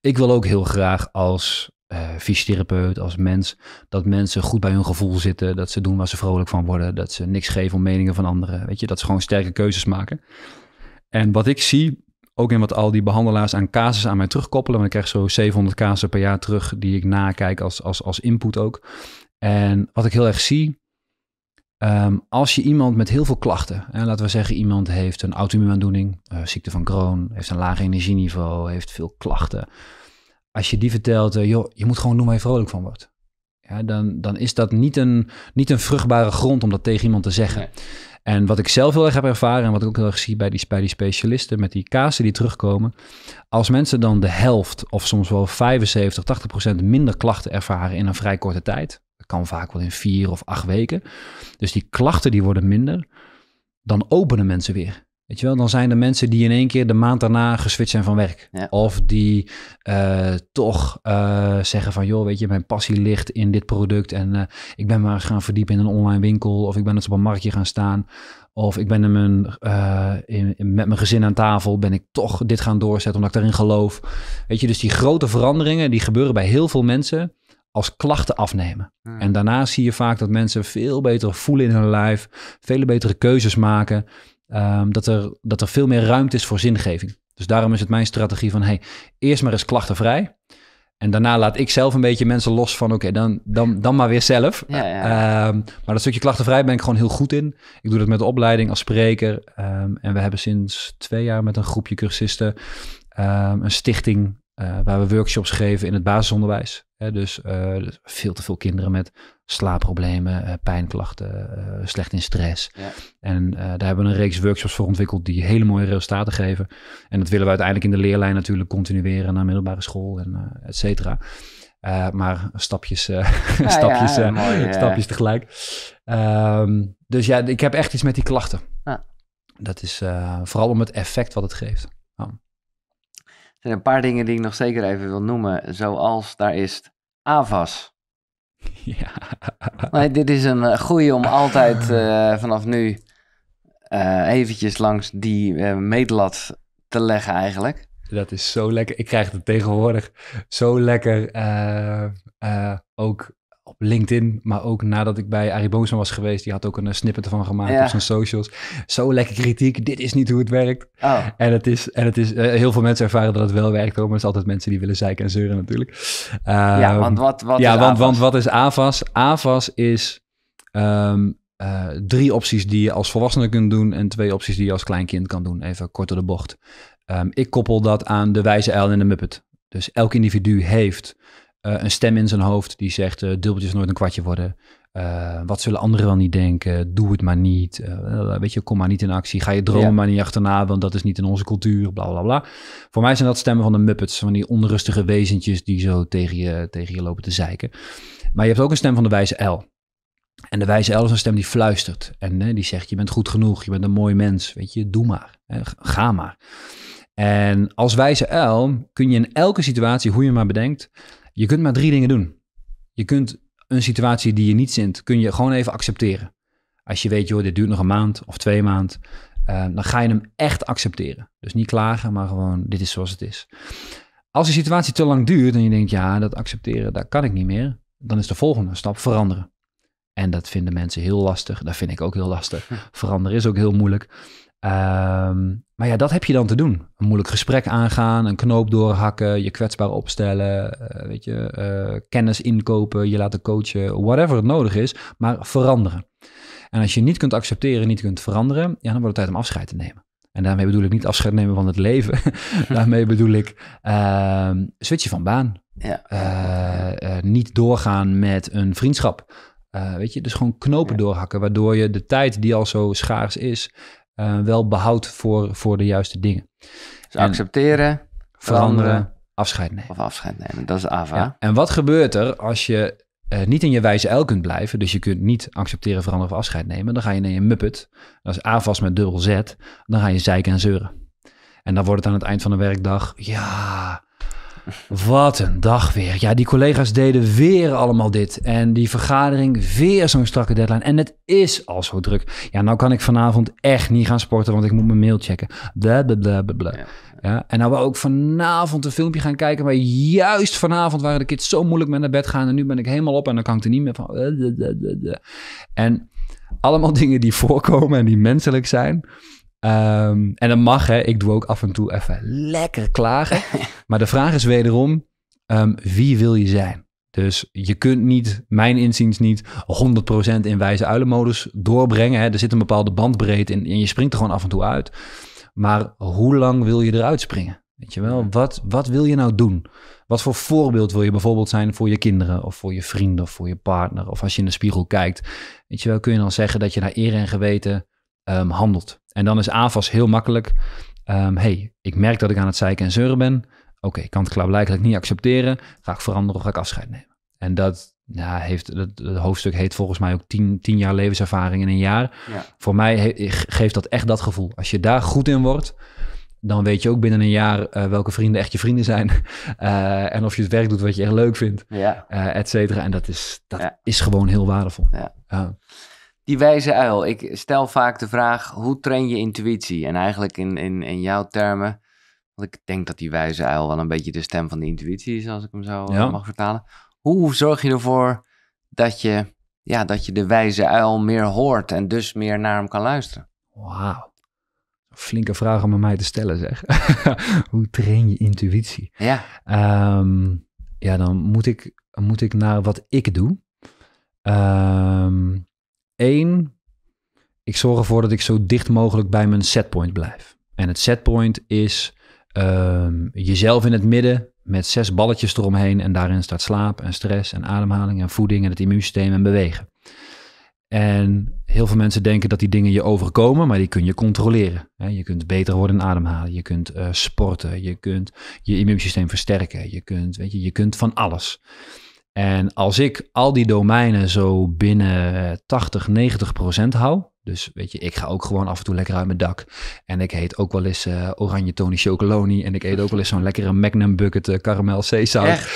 ik wil ook heel graag als eh, fysiotherapeut, als mens, dat mensen goed bij hun gevoel zitten, dat ze doen waar ze vrolijk van worden, dat ze niks geven om meningen van anderen, weet je, dat ze gewoon sterke keuzes maken. En wat ik zie ook in wat al die behandelaars aan casus aan mij terugkoppelen. Want ik krijg zo 700 casussen per jaar terug die ik nakijk als, als, als input ook. En wat ik heel erg zie, ehm, als je iemand met heel veel klachten, en laten we zeggen iemand heeft een auto-immuunaandoening, uh, eh, ziekte van Crohn, heeft een laag energieniveau, heeft veel klachten. Als je die vertelt, eh, joh, je moet gewoon noem waar je vrolijk van wordt. Ja, dan, dan is dat niet een, niet een vruchtbare grond om dat tegen iemand te zeggen. En wat ik zelf heel erg heb ervaren en wat ik ook heel erg zie bij die, bij die specialisten met die kazen die terugkomen. Als mensen dan de helft of soms wel 75, 80 procent minder klachten ervaren in een vrij korte tijd. Dat kan vaak wel in vier of acht weken. Dus die klachten die worden minder. Dan openen mensen weer. Weet je wel, dan zijn er mensen die in één keer de maand daarna geswitcht zijn van werk. Of die eh, toch eh, zeggen van, joh, weet je, mijn passie ligt in dit product. En eh, ik ben maar gaan verdiepen in een online winkel. Of ik ben eens op een marktje gaan staan. Of ik ben in mijn, met mijn gezin aan tafel, ben ik toch dit gaan doorzetten omdat ik daarin geloof. Weet je, dus die grote veranderingen, die gebeuren bij heel veel mensen als klachten afnemen. En daarna zie je vaak dat mensen veel beter voelen in hun lijf, veel betere keuzes maken. Ehm, dat, er, dat er veel meer ruimte is voor zingeving. Dus daarom is het mijn strategie van, hey, eerst maar eens klachtenvrij. En daarna laat ik zelf een beetje mensen los van, oké, dan, dan, dan maar weer zelf. Ehm, maar dat stukje klachtenvrij ben ik gewoon heel goed in. Ik doe dat met de opleiding als spreker. Ehm, en we hebben sinds twee jaar met een groepje cursisten een stichting eh, waar we workshops geven in het basisonderwijs. Hè, dus, eh, dus veel te veel kinderen met slaapproblemen, eh, pijnklachten, slecht in stress. Ja. En daar hebben we een reeks workshops voor ontwikkeld die hele mooie resultaten geven. En dat willen we uiteindelijk in de leerlijn natuurlijk continueren naar middelbare school en et cetera. maar stapjes, stapjes, stapjes tegelijk. Ehm, dus ja, ik heb echt iets met die klachten. Dat is vooral om het effect wat het geeft. Er zijn een paar dingen die ik nog zeker even wil noemen. Zoals daar is AVAS. Nee, dit is een eh, goede om altijd eh, vanaf nu eh, eventjes langs die uh, meetlat te leggen eigenlijk. Dat is zo lekker. Ik krijg het tegenwoordig zo lekker ook op LinkedIn, maar ook nadat ik bij Arie Boomsma was geweest. Die had ook een eh, snippet ervan gemaakt op zijn socials. Zo lekker kritiek, dit is niet hoe het werkt. Oh. En het is, en het is eh, heel veel mensen ervaren dat het wel werkt, hoor, maar er zijn altijd mensen die willen zeiken en zeuren natuurlijk. Ehm, ja, want wat, wat is AVAS? AVAS? is ehm, eh, drie opties die je als volwassene kunt doen en twee opties die je als kleinkind kan doen. Even kort door de bocht. Ehm, ik koppel dat aan de wijze L en de Muppet. Dus elk individu heeft eh, een stem in zijn hoofd die zegt: eh, dubbeltjes nooit een kwartje worden. Eh, wat zullen anderen wel niet denken? Doe het maar niet. weet je, kom maar niet in actie. Ga je dromen maar niet achterna, want dat is niet in onze cultuur. Bla bla bla. Voor mij zijn dat stemmen van de Muppets, van die onrustige wezentjes die zo tegen je, tegen je lopen te zeiken. Maar je hebt ook een stem van de wijze L. En de wijze L is een stem die fluistert. En hè, die zegt: Je bent goed genoeg, je bent een mooi mens. Weet je, doe maar. Hè, ga maar. En als wijze L kun je in elke situatie, hoe je maar bedenkt, je kunt maar drie dingen doen. Je kunt een situatie die je niet zint, kun je gewoon even accepteren. Als je weet, joh, dit duurt nog een maand of twee maand, eh, dan ga je hem echt accepteren. Dus niet klagen, maar gewoon, dit is zoals het is. Als de situatie te lang duurt en je denkt, ja, dat accepteren, daar kan ik niet meer, dan is de volgende stap veranderen. En dat vinden mensen heel lastig. Dat vind ik ook heel lastig. Hm. Veranderen is ook heel moeilijk. Ehm, maar ja, dat heb je dan te doen. Een moeilijk gesprek aangaan, een knoop doorhakken, je kwetsbaar opstellen, eh, weet je, eh, kennis inkopen, je laten coachen, whatever het nodig is, maar veranderen. En als je niet kunt accepteren, niet kunt veranderen, ja, dan wordt het tijd om afscheid te nemen. En daarmee bedoel ik niet afscheid nemen van het leven. daarmee bedoel ik uh, switchen van baan. Ja. Eh, niet doorgaan met een vriendschap. weet je, dus gewoon knopen doorhakken, waardoor je de tijd die al zo schaars is, eh, wel behoud voor, voor de juiste dingen. Dus accepteren, veranderen, afscheid nemen. Of afscheid nemen, dat is AVA. Ja. En wat gebeurt er als je eh, niet in je wijze L kunt blijven, dus je kunt niet accepteren, veranderen of afscheid nemen, dan ga je naar je muppet, dat is AVAS met dubbel Z, dan ga je zeiken en zeuren. En dan wordt het aan het eind van de werkdag, ja, wat een dag weer. Ja, die collega's deden weer allemaal dit. En die vergadering, weer zo'n strakke deadline. En het is al zo druk. Ja, nou kan ik vanavond echt niet gaan sporten, want ik moet mijn mail checken. Ja. en nou we ook vanavond een filmpje gaan kijken. Maar juist vanavond waren de kids zo moeilijk met naar bed gaan. En nu ben ik helemaal op en dan kan ik er niet meer van. en allemaal dingen die voorkomen en die menselijk zijn. Ehm, en dat mag, hè. Ik doe ook af en toe even lekker klagen. maar de vraag is wederom, ehm, wie wil je zijn? Dus je kunt niet, mijn inziens niet, 100% in wijze uilenmodus doorbrengen. Hè. Er zit een bepaalde bandbreedte in en je springt er gewoon af en toe uit. Maar hoe lang wil je eruit springen? Weet je wel, wat, wat wil je nou doen? Wat voor voorbeeld wil je bijvoorbeeld zijn voor je kinderen of voor je vrienden of voor je partner? Of als je in de spiegel kijkt, weet je wel, kun je dan zeggen dat je naar eer en geweten ehm, handelt? En dan is AVAS heel makkelijk. Ehm, hey, ik merk dat ik aan het zeiken en zeuren ben. Oké, ik kan het klaarblijkelijk niet accepteren. Ga ik veranderen of ga ik afscheid nemen? En dat, heeft, het hoofdstuk heet volgens mij ook 10 jaar levenservaring in een jaar. Ja. Voor mij geeft dat echt dat gevoel. Als je daar goed in wordt, dan weet je ook binnen een jaar eh, welke vrienden echt je vrienden zijn. Eh, en of je het werk doet wat je echt leuk vindt, ja. Eh, et cetera. En dat is, dat is gewoon heel waardevol. Ja. Die wijze uil. Ik stel vaak de vraag, hoe train je intuïtie? En eigenlijk in, in, in jouw termen, want ik denk dat die wijze uil wel een beetje de stem van de intuïtie is, als ik hem zo eh, mag vertalen. Hoe zorg je ervoor dat je, ja, dat je de wijze uil meer hoort en dus meer naar hem kan luisteren? Wauw. Flinke vraag om aan mij te stellen, zeg. Hoe train je intuïtie? Ja. Ehm, ja, dan moet ik, moet ik naar wat ik doe. Um, Eén, ik zorg ervoor dat ik zo dicht mogelijk bij mijn setpoint blijf. En het setpoint is ehm, jezelf in het midden met zes balletjes eromheen. En daarin staat slaap en stress en ademhaling en voeding en het immuunsysteem en bewegen. En heel veel mensen denken dat die dingen je overkomen, maar die kun je controleren. Je kunt beter worden in ademhalen, je kunt eh, sporten, je kunt je immuunsysteem versterken, je kunt, weet je, je kunt van alles. En als ik al die domeinen zo binnen 80, eh, 90 procent hou, dus weet je, ik ga ook gewoon af en toe lekker uit mijn dak. En ik eet ook wel eens eh, oranje Tony Chocoloni. En ik eet ook wel eens zo'n lekkere Magnum Bucket uh, caramel zeezout.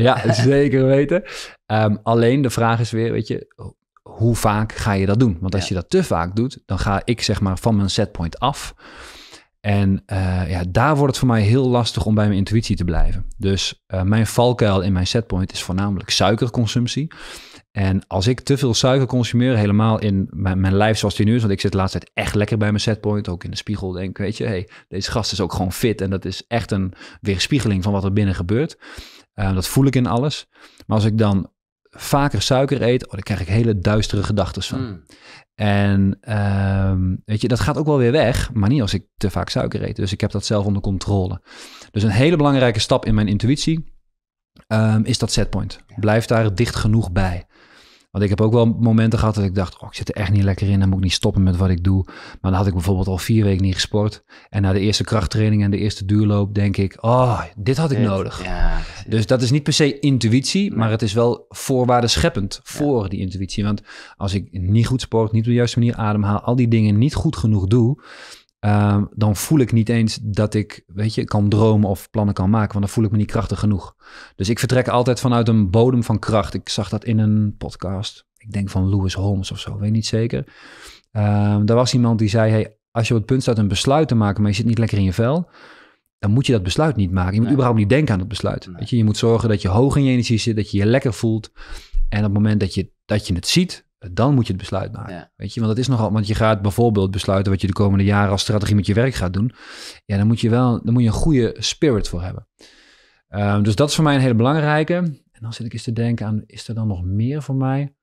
ja, zeker weten. Ehm, alleen de vraag is weer, weet je, hoe vaak ga je dat doen? Want als je dat te vaak doet, dan ga ik zeg maar van mijn setpoint af. En eh, ja, daar wordt het voor mij heel lastig om bij mijn intuïtie te blijven. Dus eh, mijn valkuil in mijn setpoint is voornamelijk suikerconsumptie. En als ik te veel suiker consumeer, helemaal in mijn, lijf zoals die nu is, want ik zit de laatste tijd echt lekker bij mijn setpoint, ook in de spiegel denk weet je, hey, deze gast is ook gewoon fit en dat is echt een weerspiegeling van wat er binnen gebeurt. Eh, dat voel ik in alles. Maar als ik dan vaker suiker eet, oh, dan krijg ik hele duistere gedachten van. Hmm. En ehm, weet je, dat gaat ook wel weer weg, maar niet als ik te vaak suiker eet. Dus ik heb dat zelf onder controle. Dus een hele belangrijke stap in mijn intuïtie ehm, is dat setpoint. Blijf daar dicht genoeg bij. Want ik heb ook wel momenten gehad dat ik dacht, oh, ik zit er echt niet lekker in, dan moet ik niet stoppen met wat ik doe. Maar dan had ik bijvoorbeeld al vier weken niet gesport. En na de eerste krachttraining en de eerste duurloop denk ik, oh, dit had ik nodig. Ja. Dus dat is niet per se intuïtie, maar het is wel voorwaarden scheppend voor die intuïtie. Want als ik niet goed sport, niet op de juiste manier ademhaal, al die dingen niet goed genoeg doe, Ehm, dan voel ik niet eens dat ik, weet je, kan dromen of plannen kan maken, want dan voel ik me niet krachtig genoeg. Dus ik vertrek altijd vanuit een bodem van kracht. Ik zag dat in een podcast, ik denk van Lewis Holmes of zo, weet niet zeker. Um, daar was iemand die zei, hey, als je op het punt staat een besluit te maken, maar je zit niet lekker in je vel, dan moet je dat besluit niet maken. Je moet überhaupt niet denken aan het besluit. Weet je, je moet zorgen dat je hoog in je energie zit, dat je je lekker voelt. En op het moment dat je, dat je het ziet, dan moet je het besluit maken. Weet je, want dat is nogal, want je gaat bijvoorbeeld besluiten wat je de komende jaren als strategie met je werk gaat doen. Ja, dan moet je wel, dan moet je een goede spirit voor hebben. Ehm, dus dat is voor mij een hele belangrijke. En dan zit ik eens te denken aan, is er dan nog meer voor mij?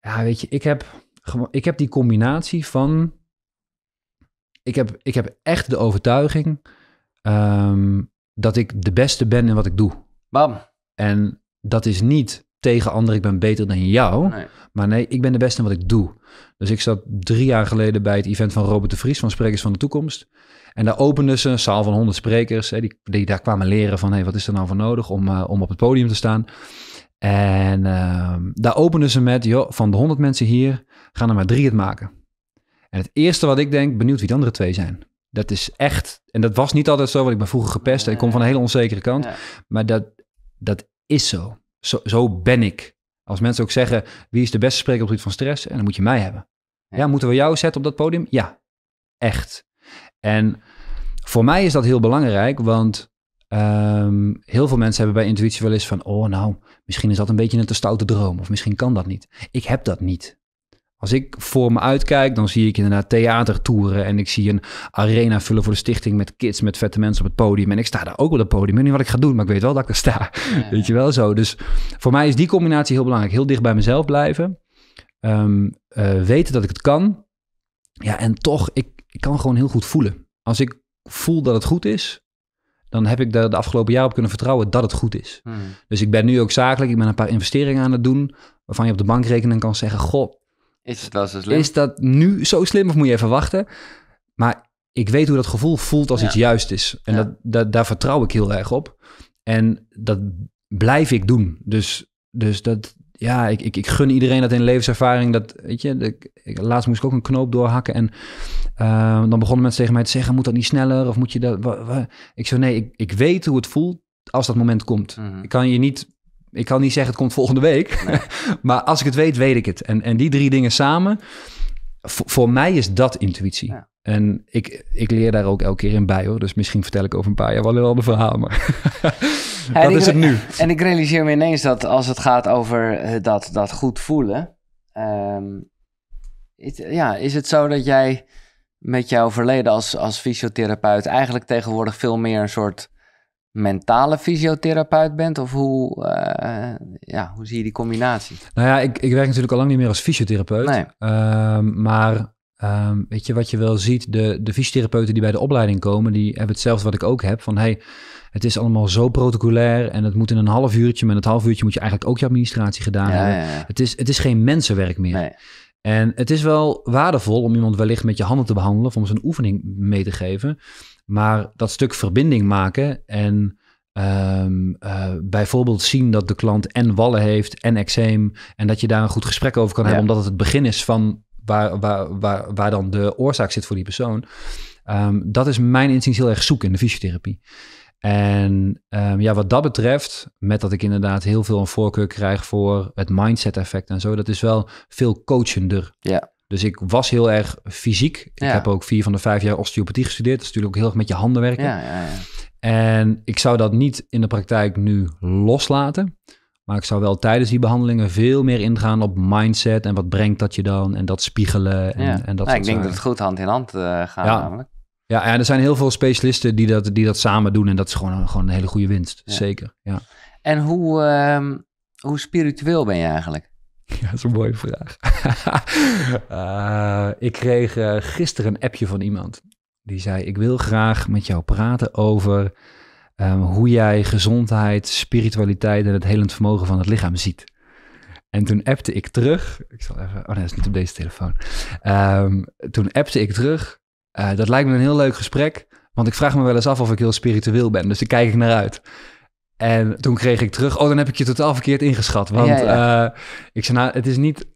Ja, weet je, ik heb, ik heb die combinatie van, ik heb, ik heb echt de overtuiging ehm, dat ik de beste ben in wat ik doe. Bam. En dat is niet tegen anderen, ik ben beter dan jou. Maar nee, ik ben de beste in wat ik doe. Dus ik zat drie jaar geleden bij het event van Robert de Vries van Sprekers van de Toekomst. En daar openden ze een zaal van honderd sprekers. Hè, die, die daar kwamen leren van, hey, wat is er nou voor nodig om, eh, om op het podium te staan. En uh, daar openden ze met, joh, van de 100 mensen hier gaan er maar drie het maken. En het eerste wat ik denk, benieuwd wie de andere twee zijn. Dat is echt, en dat was niet altijd zo, want ik ben vroeger gepest. en Ik kom van een hele onzekere kant. Maar dat, dat is zo zo, zo ben ik. Als mensen ook zeggen, wie is de beste spreker op het gebied van stress? En dan moet je mij hebben. Ja, moeten we jou zetten op dat podium? Ja, echt. En voor mij is dat heel belangrijk, want ehm, heel veel mensen hebben bij intuïtie wel eens van, oh nou, misschien is dat een beetje een te stoute droom, of misschien kan dat niet. Ik heb dat niet. Als ik voor me uitkijk, dan zie ik inderdaad theatertoeren en ik zie een arena vullen voor de stichting met kids, met vette mensen op het podium. En ik sta daar ook op het podium. Ik weet niet wat ik ga doen, maar ik weet wel dat ik er sta. Weet je wel zo. Dus voor mij is die combinatie heel belangrijk. Heel dicht bij mezelf blijven. Ehm, eh, weten dat ik het kan. Ja, en toch, ik, kan gewoon heel goed voelen. Als ik voel dat het goed is, dan heb ik de afgelopen jaar op kunnen vertrouwen dat het goed is. Hmm. Dus ik ben nu ook zakelijk, ik ben een paar investeringen aan het doen, waarvan je op de bankrekening kan zeggen, goh, is het dat nu zo slim of moet je even wachten? Maar ik weet hoe dat gevoel voelt als iets juist is. En dat, daar vertrouw ik heel erg op. En dat blijf ik doen. Dus, dus dat, ja, ik, ik, ik gun iedereen dat in levenservaring. Dat, weet je, laatst moest ik ook een knoop doorhakken. En eh, dan begonnen mensen tegen mij te zeggen: Moet dat niet sneller? Of moet je dat. Ik zo, nee, ik, ik weet hoe het voelt als dat moment komt. Mhm. Ik kan je niet ik kan niet zeggen het komt volgende week. maar als ik het weet, weet ik het. En, en die drie dingen samen, voor, voor mij is dat intuïtie. En ik, ik leer daar ook elke keer in bij hoor. Dus misschien vertel ik over een paar jaar wel een ander verhaal. Maar dat is het nu. En ik realiseer me ineens dat als het gaat over eh, dat, dat goed voelen. Ehm, ja, is het zo dat jij met jouw verleden als, als fysiotherapeut eigenlijk tegenwoordig veel meer een soort mentale fysiotherapeut bent? Of hoe, eh, ja, hoe zie je die combinatie? Nou ja, ik, ik werk natuurlijk al lang niet meer als fysiotherapeut. Ehm, maar ehm, weet je wat je wel ziet? De, de fysiotherapeuten die bij de opleiding komen, die hebben hetzelfde wat ik ook heb. Van hey, het is allemaal zo protocolair en het moet in een half uurtje. Met het half uurtje moet je eigenlijk ook je administratie gedaan hebben. Het, is, het is geen mensenwerk meer. Nee. En het is wel waardevol om iemand wellicht met je handen te behandelen of om een oefening mee te geven. Maar dat stuk verbinding maken en ehm, eh, bijvoorbeeld zien dat de klant en wallen heeft en eczeem. En dat je daar een goed gesprek over kan hebben, omdat het het begin is van waar, waar, waar, waar dan de oorzaak zit voor die persoon. Ehm, dat is mijn instinct heel erg zoeken in de fysiotherapie. En ehm, ja, wat dat betreft, met dat ik inderdaad heel veel een voorkeur krijg voor het mindset effect en zo, dat is wel veel coachender. Ja. Dus ik was heel erg fysiek. Ik heb ook vier van de vijf jaar osteopathie gestudeerd. Dat is natuurlijk ook heel erg met je handen werken. Ja, ja, en ik zou dat niet in de praktijk nu loslaten. Maar ik zou wel tijdens die behandelingen veel meer ingaan op mindset. En wat brengt dat je dan? En dat spiegelen. En, en dat nou, ik denk dat het goed hand in hand uh, gaat namelijk. Ja, er zijn heel veel specialisten die dat, die dat samen doen. En dat is gewoon, gewoon een hele goede winst. Zeker, ja. En hoe, ehm, hoe spiritueel ben je eigenlijk? Ja, dat is een mooie vraag. Eh, ik kreeg eh, gisteren een appje van iemand. Die zei: Ik wil graag met jou praten over ehm, hoe jij gezondheid, spiritualiteit en het helend vermogen van het lichaam ziet. En toen appte ik terug. Ik zal even. Oh nee, dat is niet op deze telefoon. Ehm, toen appte ik terug. Eh, dat lijkt me een heel leuk gesprek. Want ik vraag me wel eens af of ik heel spiritueel ben. Dus daar kijk ik naar uit. En toen kreeg ik terug, oh, dan heb ik je totaal verkeerd ingeschat. Want eh, ik zei, nou, het is niet...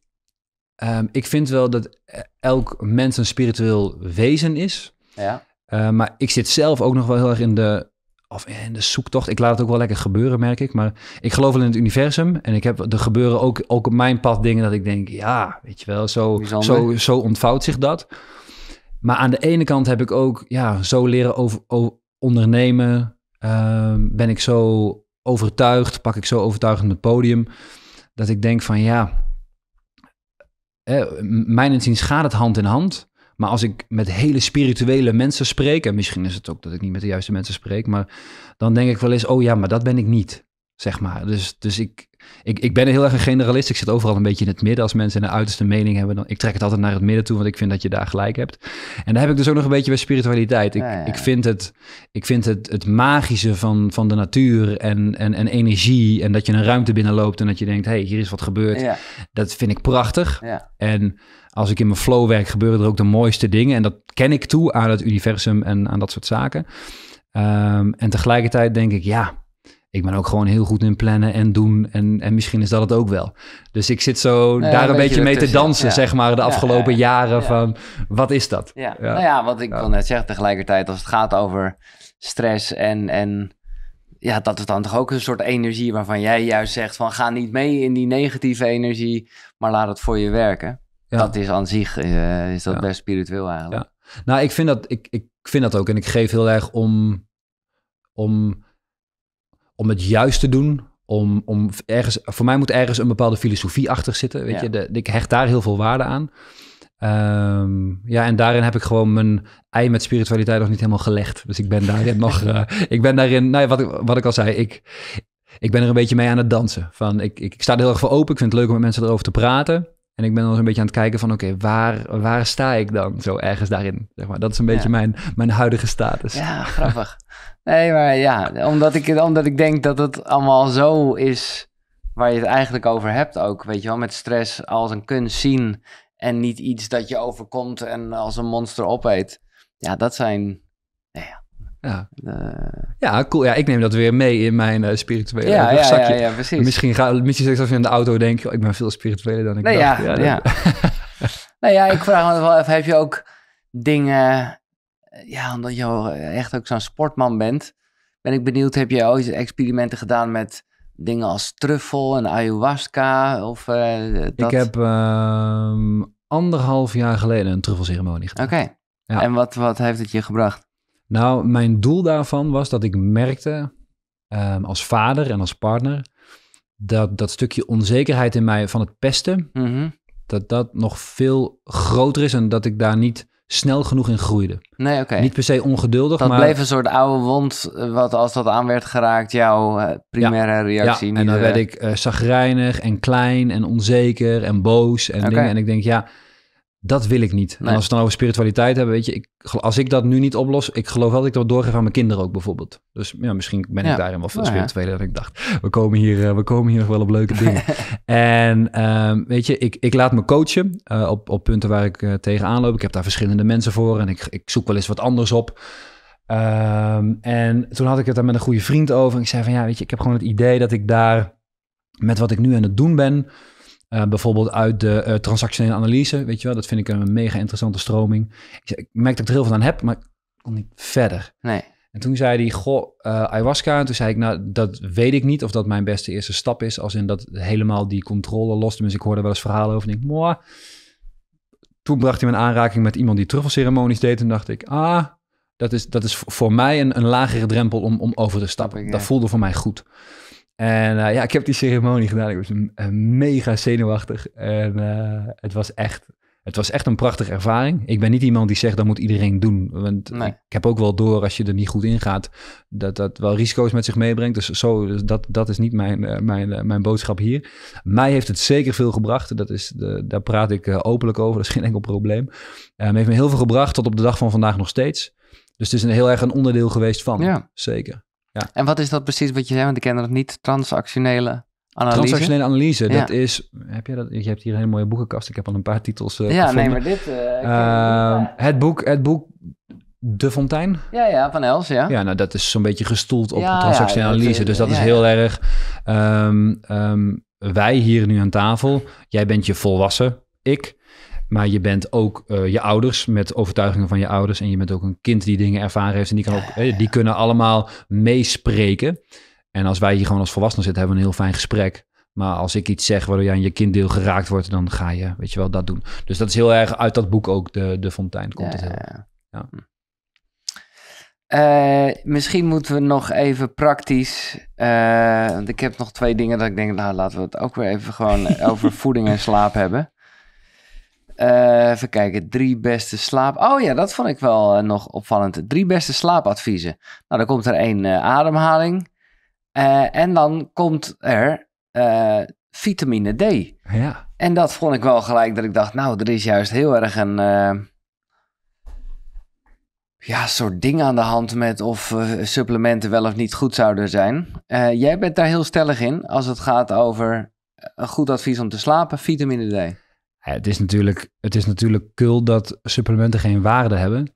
Ehm, ik vind wel dat elk mens een spiritueel wezen is. Ja. Eh, maar ik zit zelf ook nog wel heel erg in de, of eh, in de zoektocht. Ik laat het ook wel lekker gebeuren, merk ik. Maar ik geloof wel in het universum. En ik heb, er gebeuren ook, ook op mijn pad dingen dat ik denk, ja, weet je wel, zo, zo, zo ontvouwt zich dat. Maar aan de ene kant heb ik ook ja, zo leren over ondernemen, Ehm, ben ik zo overtuigd, pak ik zo overtuigend het podium, dat ik denk van ja, eh, mijn inziens gaat het hand in hand. Maar als ik met hele spirituele mensen spreek, en misschien is het ook dat ik niet met de juiste mensen spreek, maar dan denk ik wel eens, oh ja, maar dat ben ik niet, zeg maar. Dus, dus ik, ik, ik ben heel erg een generalist. Ik zit overal een beetje in het midden. Als mensen een uiterste mening hebben, dan ik trek het altijd naar het midden toe, want ik vind dat je daar gelijk hebt. En daar heb ik dus ook nog een beetje bij spiritualiteit. Ik, ik vind het, ik vind het, het magische van, van de natuur en, en, en energie. En dat je een ruimte binnenloopt en dat je denkt, hé, hey, hier is wat gebeurd. Dat vind ik prachtig. En als ik in mijn flow werk, gebeuren er ook de mooiste dingen. En dat ken ik toe aan het universum en aan dat soort zaken. Ehm, en tegelijkertijd denk ik, ja, ik ben ook gewoon heel goed in plannen en doen. En, en misschien is dat het ook wel. Dus ik zit zo daar een beetje, mee te dansen, zeg maar, de afgelopen jaren. Van wat is dat? Ja, nou ja wat ik wil net zeggen tegelijkertijd, als het gaat over stress en. en ja, dat is dan toch ook een soort energie waarvan jij juist zegt van ga niet mee in die negatieve energie, maar laat het voor je werken. Dat is aan zich, eh, is dat best spiritueel eigenlijk. Nou, ik vind, dat, ik, ik vind dat ook en ik geef heel erg om, om om het juist te doen. Om, om ergens, voor mij moet ergens een bepaalde filosofie achter zitten. Weet je, de, ik hecht daar heel veel waarde aan. Ehm, ja, en daarin heb ik gewoon mijn ei met spiritualiteit nog niet helemaal gelegd. Dus ik ben daarin nog. Eh, ik ben daarin, nou ja, wat, wat ik al zei, ik, ik ben er een beetje mee aan het dansen. Van, ik, ik, sta er heel erg voor open. Ik vind het leuk om met mensen erover te praten. En ik ben dan een beetje aan het kijken van, oké, waar, waar sta ik dan zo ergens daarin? Zeg maar. Dat is een beetje mijn, mijn huidige status. Ja, grappig. nee, maar ja, omdat ik, omdat ik denk dat het allemaal zo is waar je het eigenlijk over hebt ook. Weet je wel, met stress als een kunst zien en niet iets dat je overkomt en als een monster opeet. Ja, dat zijn... ja, ja. Eh. ja, cool. Ja, ik neem dat weer mee in mijn eh, spirituele ja, rugzakje. Ja, ja, ja, precies. Misschien, ga, misschien zeg ik als je in de auto denkt, oh, ik ben veel spiritueler dan ik nee, dacht. Ja, ja, nou ja, ik vraag me wel even, heb je ook dingen... Ja, omdat je echt ook zo'n sportman bent, ben ik benieuwd, heb je ooit experimenten gedaan met dingen als truffel en ayahuasca? Of, eh, dat? Ik heb ehm, anderhalf jaar geleden een truffelceremonie gedaan. Oké. En wat, wat heeft het je gebracht? Nou, mijn doel daarvan was dat ik merkte ehm, als vader en als partner dat dat stukje onzekerheid in mij van het pesten, mhm. dat dat nog veel groter is en dat ik daar niet snel genoeg in groeide. Nee, oké. Niet per se ongeduldig, dat maar... bleef een soort oude wond, eh, wat als dat aan werd geraakt, jouw eh, primaire ja, reactie. Ja, en dan werd ik uh, zagrijnig en klein en onzeker en boos en okay. En ik denk, ja, dat wil ik niet. En als we het dan over spiritualiteit hebben, weet je, ik, als ik dat nu niet oplos, ik geloof wel dat ik dat doorgeef aan mijn kinderen ook bijvoorbeeld. Dus ja, misschien ben ik ja. daarin wel veel spiritueler dan ik dacht. We komen hier, eh, we komen hier nog wel op leuke dingen. en ehm, weet je, ik, ik laat me coachen eh, op, op punten waar ik uh, tegenaan loop. Ik heb daar verschillende mensen voor en ik, ik zoek wel eens wat anders op. Ehm, en toen had ik het daar met een goede vriend over. En ik zei van ja, weet je, ik heb gewoon het idee dat ik daar met wat ik nu aan het doen ben eh, bijvoorbeeld uit de eh, transactionele analyse, weet je wel. Dat vind ik een mega interessante stroming. Ik, merkte dat ik er heel veel aan heb, maar ik kon niet verder. Nee. En toen zei hij, goh, eh, ayahuasca. En toen zei ik, nou, dat weet ik niet of dat mijn beste eerste stap is. Als in dat helemaal die controle lost. Dus ik hoorde wel eens verhalen over en ik, mooi. Toen bracht hij me aanraking met iemand die truffelceremonies deed. En dacht ik, ah, dat is, dat is voor mij een, een lagere drempel om, om over te stappen. Dat voelde voor mij goed. En eh, ja, ik heb die ceremonie gedaan. Ik was een, eh, mega zenuwachtig. En eh, het, was echt, het was echt een prachtige ervaring. Ik ben niet iemand die zegt, dat moet iedereen doen. Want ik heb ook wel door, als je er niet goed in gaat, dat dat wel risico's met zich meebrengt. Dus, zo, dus dat, dat is niet mijn, mijn, mijn boodschap hier. Mij heeft het zeker veel gebracht. Dat is daar praat ik openlijk over, dat is geen enkel probleem. mij heeft me heel veel gebracht tot op de dag van vandaag nog steeds. Dus het is een heel erg een onderdeel geweest van. Ja. Zeker. Ja. En wat is dat precies wat je zei? Want ik ken dat niet. Transactionele analyse. Transactionele analyse, dat is. Heb je, dat, je hebt hier een hele mooie boekenkast. Ik heb al een paar titels. Uh, ja, nee, maar dit. het, eh, eh, ehm, het, boek, het boek De Fontein. Ja, ja, van Els, ja. Ja, nou, dat is zo'n beetje gestoeld op transactionele analyse. dus dat is heel erg. Ehm, ehm, wij hier nu aan tafel. Jij bent je volwassen. Ik maar je bent ook eh, je ouders met overtuigingen van je ouders. En je bent ook een kind die dingen ervaren heeft. En die, kan ook, die kunnen allemaal meespreken. En als wij hier gewoon als volwassenen zitten, hebben we een heel fijn gesprek. Maar als ik iets zeg waardoor je aan je kinddeel geraakt wordt, dan ga je, weet je wel, dat doen. Dus dat is heel erg uit dat boek ook, De, de Fontein, komt het heel. Ja. Hm. Eh, misschien moeten we nog even praktisch. Eh, want ik heb nog twee dingen dat ik denk, nou laten we het ook weer even gewoon over voeding en slaap hebben. Eh, even kijken, drie beste slaap... Oh ja, dat vond ik wel eh, nog opvallend. Drie beste slaapadviezen. Nou, dan komt er één eh, ademhaling. en dan komt er vitamine D. Ja. En dat vond ik wel gelijk dat ik dacht... Nou, er is juist heel erg een... ja, soort ding aan de hand met of supplementen wel of niet goed zouden zijn. jij bent daar heel stellig in als het gaat over een goed advies om te slapen, vitamine D het, is natuurlijk, het is natuurlijk kul dat supplementen geen waarde hebben.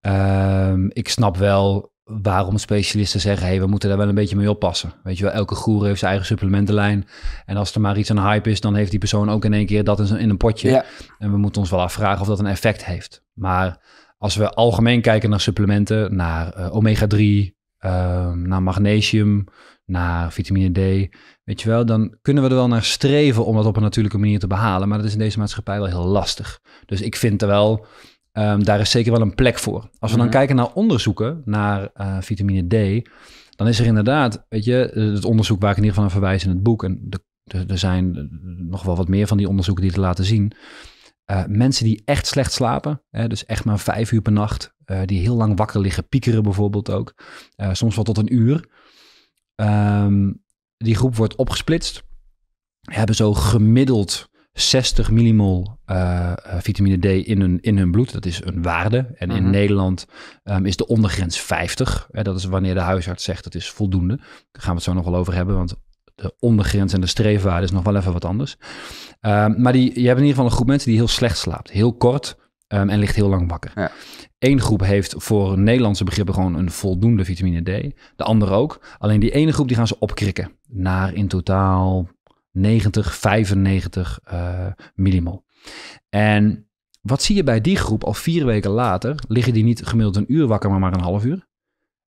Ehm, ik snap wel waarom specialisten zeggen, hey, we moeten daar wel een beetje mee oppassen. Weet je wel, elke groer heeft zijn eigen supplementenlijn. En als er maar iets aan hype is, dan heeft die persoon ook in één keer dat in een potje. En we moeten ons wel afvragen of dat een effect heeft. Maar als we algemeen kijken naar supplementen, naar eh, omega-3, ehm, naar magnesium, naar vitamine D, weet je wel, dan kunnen we er wel naar streven om dat op een natuurlijke manier te behalen. Maar dat is in deze maatschappij wel heel lastig. Dus ik vind er wel, ehm, daar is zeker wel een plek voor. Als we dan mhm. kijken naar onderzoeken naar eh, vitamine D, dan is er inderdaad, weet je, het onderzoek waar ik in ieder geval aan verwijs in het boek, en er zijn nog wel wat meer van die onderzoeken die te laten zien. Eh, mensen die echt slecht slapen, hè, dus echt maar vijf uur per nacht, eh, die heel lang wakker liggen, piekeren bijvoorbeeld ook, soms wel tot een uur, Ehm, die groep wordt opgesplitst. Hebben zo gemiddeld 60 millimol eh, eh, vitamine D in hun, in hun bloed. Dat is een waarde. En in mhm. Nederland ehm, is de ondergrens 50. Eh, dat is wanneer de huisarts zegt dat is voldoende. Daar gaan we het zo nog wel over hebben, want de ondergrens en de streefwaarde is nog wel even wat anders. Ehm, maar die, je hebt in ieder geval een groep mensen die heel slecht slaapt. Heel kort, Ehm, en ligt heel lang wakker. Ja. Eén groep heeft voor Nederlandse begrippen gewoon een voldoende vitamine D. De andere ook. Alleen die ene groep die gaan ze opkrikken. Naar in totaal 90, 95 uh, millimol. En wat zie je bij die groep al vier weken later? Liggen die niet gemiddeld een uur wakker, maar maar een half uur.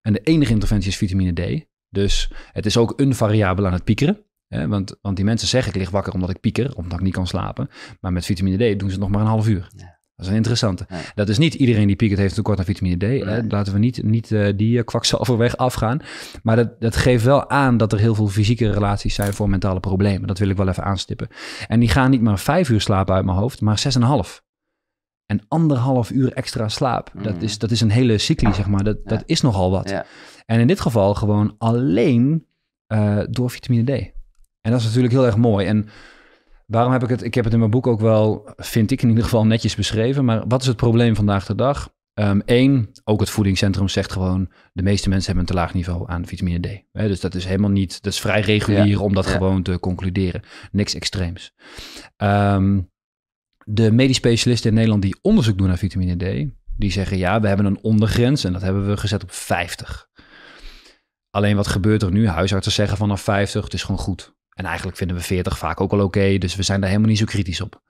En de enige interventie is vitamine D. Dus het is ook een variabele aan het piekeren. Hè? Want, want die mensen zeggen ik lig wakker omdat ik pieker, omdat ik niet kan slapen. Maar met vitamine D doen ze het nog maar een half uur. Ja. Dat is een interessante. Dat is niet iedereen die piekert heeft tekort aan vitamine D. Laten we niet, niet uh, die eh, kwakzalverweg afgaan. Maar dat, dat geeft wel aan dat er heel veel fysieke relaties zijn voor mentale problemen. Dat wil ik wel even aanstippen. En die gaan niet maar vijf uur slapen uit mijn hoofd, maar zes en half. En anderhalf uur extra slaap. Mm. Dat, is, dat is een hele cycli, zeg maar. Dat, dat is nogal wat. En in dit geval gewoon alleen eh, door vitamine D. En dat is natuurlijk heel erg mooi. En waarom heb ik het, ik heb het in mijn boek ook wel, vind ik in ieder geval netjes beschreven, maar wat is het probleem vandaag de dag? Eén, ehm, ook het voedingscentrum zegt gewoon, de meeste mensen hebben een te laag niveau aan vitamine D. dus dat is helemaal niet, dat is vrij regulier om dat gewoon te concluderen. Niks extreems. Ehm, de medisch specialisten in Nederland die onderzoek doen naar vitamine D, die zeggen ja, we hebben een ondergrens en dat hebben we gezet op 50. Alleen wat gebeurt er nu? Huisartsen zeggen vanaf 50, het is gewoon goed. En eigenlijk vinden we 40 vaak ook al oké, dus we zijn daar helemaal niet zo kritisch op.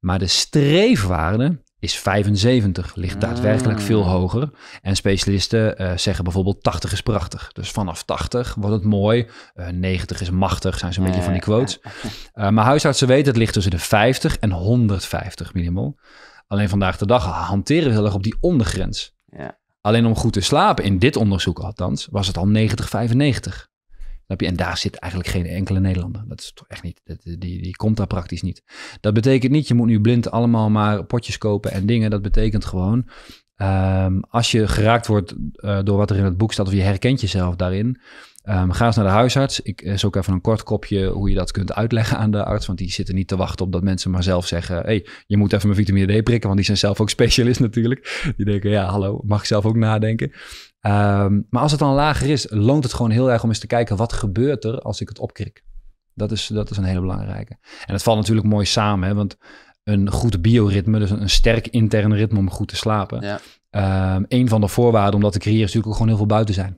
Maar de streefwaarde is 75, ligt daadwerkelijk veel ah. hoger. En specialisten eh, zeggen bijvoorbeeld 80 is prachtig. Dus vanaf 80 wordt het mooi. 90 eh, is machtig, zijn ze een beetje van die quotes. Eh, maar huisartsen weten, het ligt tussen de 50 en 150 minimaal. Alleen vandaag de dag hanteren we heel erg op die ondergrens. Ja. Alleen om goed te slapen, in dit onderzoek althans, was het al 90, 95. En daar zit eigenlijk geen enkele Nederlander. Dat is toch echt niet. Dat, eh, die, die komt daar praktisch niet. Dat betekent niet, je moet nu blind allemaal maar potjes kopen en dingen. Dat betekent gewoon. Ehm, als je geraakt wordt eh, door wat er in het boek staat, of je herkent jezelf daarin. Ehm, ga eens naar de huisarts. Ik eh, zoek even een kort kopje hoe je dat kunt uitleggen aan de arts. Want die zitten niet te wachten op dat mensen maar zelf zeggen: hey, je moet even mijn vitamine D prikken. Want die zijn zelf ook specialist natuurlijk. Die denken: ja, hallo, mag zelf ook nadenken. Ehm, maar als het dan lager is, loont het gewoon heel erg om eens te kijken wat gebeurt er als ik het opkrik. Dat is, dat is een hele belangrijke. En het valt natuurlijk mooi samen, hè, want een goed bioritme, dus een, sterk intern ritme om goed te slapen. Ja. Ehm, een van de voorwaarden om dat te creëren is natuurlijk ook gewoon heel veel buiten zijn.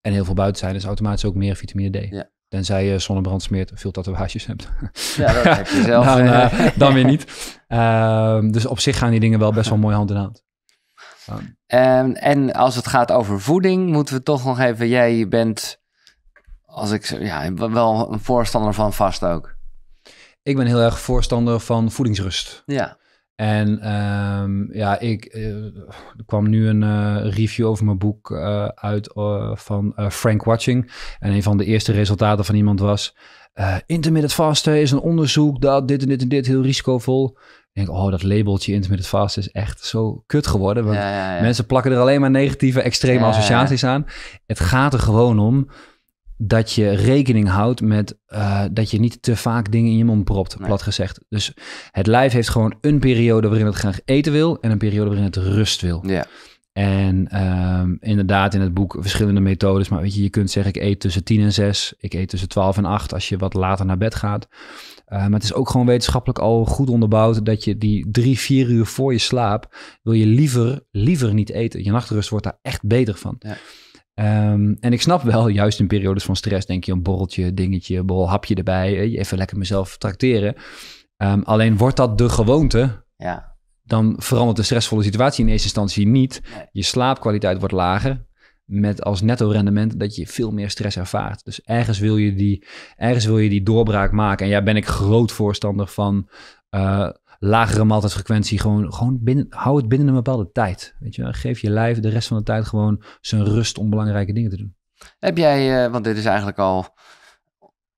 En heel veel buiten zijn is automatisch ook meer vitamine D. Ja. Tenzij je zonnebrand smeert, veel tatoeages hebt. Ja, dat heb je zelf. Eh, dan, weer niet. Ehm, dus op zich gaan die dingen wel best wel mooi hand in hand. En, ehm, en als het gaat over voeding, moeten we toch nog even. Jij bent, als ik ja, wel een voorstander van vast ook. Ik ben heel erg voorstander van voedingsrust. Ja. En ehm, ja, ik, eh, er kwam nu een eh, review over mijn boek eh, uit van Frank Watching. En een van de eerste resultaten van iemand was: Intermittent fasten is een onderzoek dat dit en dit en dit heel risicovol denk, oh, dat labeltje intermittent fast is echt zo kut geworden. Want mensen plakken er alleen maar negatieve, extreme associaties aan. Het gaat er gewoon om dat je rekening houdt met eh, dat je niet te vaak dingen in je mond propt, plat gezegd. Dus het lijf heeft gewoon een periode waarin het graag eten wil en een periode waarin het rust wil. Ja. En ehm, inderdaad, in het boek verschillende methodes. Maar weet je, je kunt zeggen, ik eet tussen 10 en 6. Ik eet tussen 12 en 8 als je wat later naar bed gaat. Eh, maar het is ook gewoon wetenschappelijk al goed onderbouwd dat je die drie, vier uur voor je slaap wil je liever, liever niet eten. Je nachtrust wordt daar echt beter van. Ja. Ehm, en ik snap wel, juist in periodes van stress denk je een borreltje, dingetje, hapje erbij. Eh, even lekker mezelf tracteren. Ehm, alleen wordt dat de gewoonte, ja. dan verandert de stressvolle situatie in eerste instantie niet. Je slaapkwaliteit wordt lager met als netto rendement dat je veel meer stress ervaart. Dus ergens wil je die, ergens wil je die doorbraak maken. En ja, ben ik groot voorstander van eh, lagere maaltijdfrequentie. Gewoon, gewoon binnen, hou het binnen een bepaalde tijd. Weet je, geef je lijf de rest van de tijd gewoon zijn rust om belangrijke dingen te doen. Heb jij, eh, want dit is eigenlijk al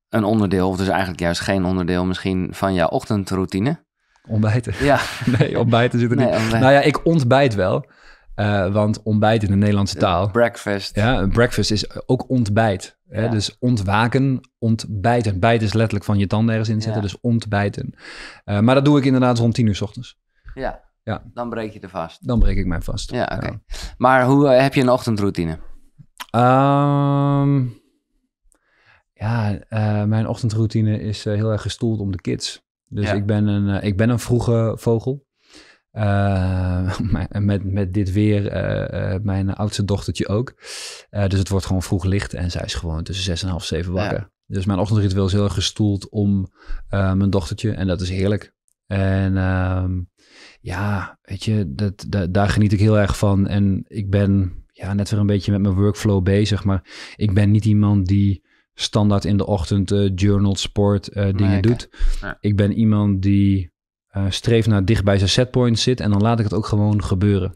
een onderdeel, of dus eigenlijk juist geen onderdeel misschien van jouw ochtendroutine? Ontbijten. Ja. nee, ontbijten zit er niet. Nou ja, ik ontbijt wel. Eh, want ontbijt in de Nederlandse eh, taal. Breakfast. Ja, breakfast is ook ontbijt. Hè? Dus ontwaken, ontbijten. Bijt is letterlijk van je tanden ergens inzetten, zetten, dus ontbijten. Eh, maar dat doe ik inderdaad rond tien uur s ochtends. Ja. ja, dan breek je de vast. Dan breek ik mij vast. Ja, oké. Maar hoe heb je een ochtendroutine? Ehm, ja, mijn ochtendroutine is heel erg gestoeld om de kids. Dus ik, ben een, ik ben een vroege vogel. Eh, met, met dit weer, eh, eh, mijn oudste dochtertje ook. dus het wordt gewoon vroeg licht en zij is gewoon tussen zes en half zeven wakker. Dus mijn ochtendritueel is heel erg gestoeld om mijn dochtertje en dat is heerlijk. En ehm, ja, weet je, dat, dat, daar geniet ik heel erg van. En ik ben ja, net weer een beetje met mijn workflow bezig, maar ik ben niet iemand die standaard in de ochtend journal, sport, dingen doet. Ja. Ik ben iemand die uh, streef naar dicht bij zijn setpoint zit en dan laat ik het ook gewoon gebeuren.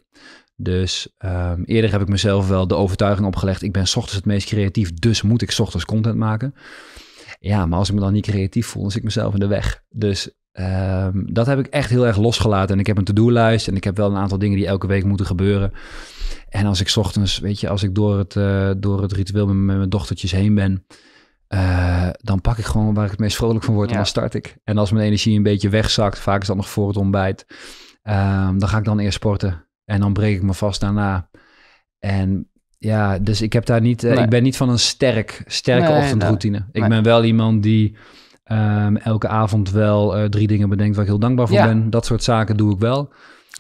Dus ehm, eerder heb ik mezelf wel de overtuiging opgelegd, ik ben ochtends het meest creatief, dus moet ik ochtends content maken. Ja, maar als ik me dan niet creatief voel, dan zit ik mezelf in de weg. Dus ehm, dat heb ik echt heel erg losgelaten. En ik heb een to-do-lijst en ik heb wel een aantal dingen die elke week moeten gebeuren. En als ik ochtends, weet je, als ik door het, eh, door het ritueel met mijn dochtertjes heen ben, eh, dan pak ik gewoon waar ik het meest vrolijk van word en dan start ik. En als mijn energie een beetje wegzakt, vaak is dat nog voor het ontbijt, ehm, dan ga ik dan eerst sporten. En dan breek ik me vast daarna. En ja, dus ik heb daar niet. Eh, ik ben niet van een sterk, sterke ochtendroutine. ik ben wel iemand die ehm, elke avond wel eh, drie dingen bedenkt waar ik heel dankbaar voor ben. Dat soort zaken doe ik wel.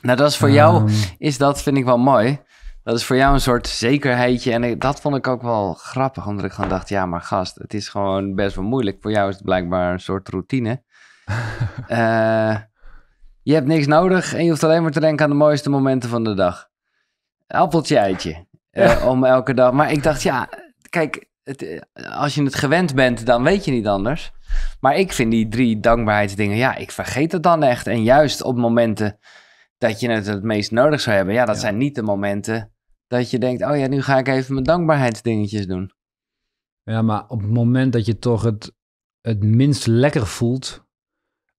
Nou, dat is voor jou, ehm. is dat vind ik wel mooi dat is voor jou een soort zekerheidje. En dat vond ik ook wel grappig, omdat ik gewoon dacht, ja, maar gast, het is gewoon best wel moeilijk. Voor jou is het blijkbaar een soort routine. Eh, je hebt niks nodig en je hoeft alleen maar te denken aan de mooiste momenten van de dag. Appeltje eitje. Uh, om elke dag. Maar ik dacht, ja, kijk, het, eh, als je het gewend bent, dan weet je niet anders. Maar ik vind die drie dankbaarheidsdingen, ja, ik vergeet het dan echt. En juist op momenten dat je het het meest nodig zou hebben, ja, dat zijn niet de momenten dat je denkt, oh ja, nu ga ik even mijn dankbaarheidsdingetjes doen. Ja, maar op het moment dat je toch het, het minst lekker voelt,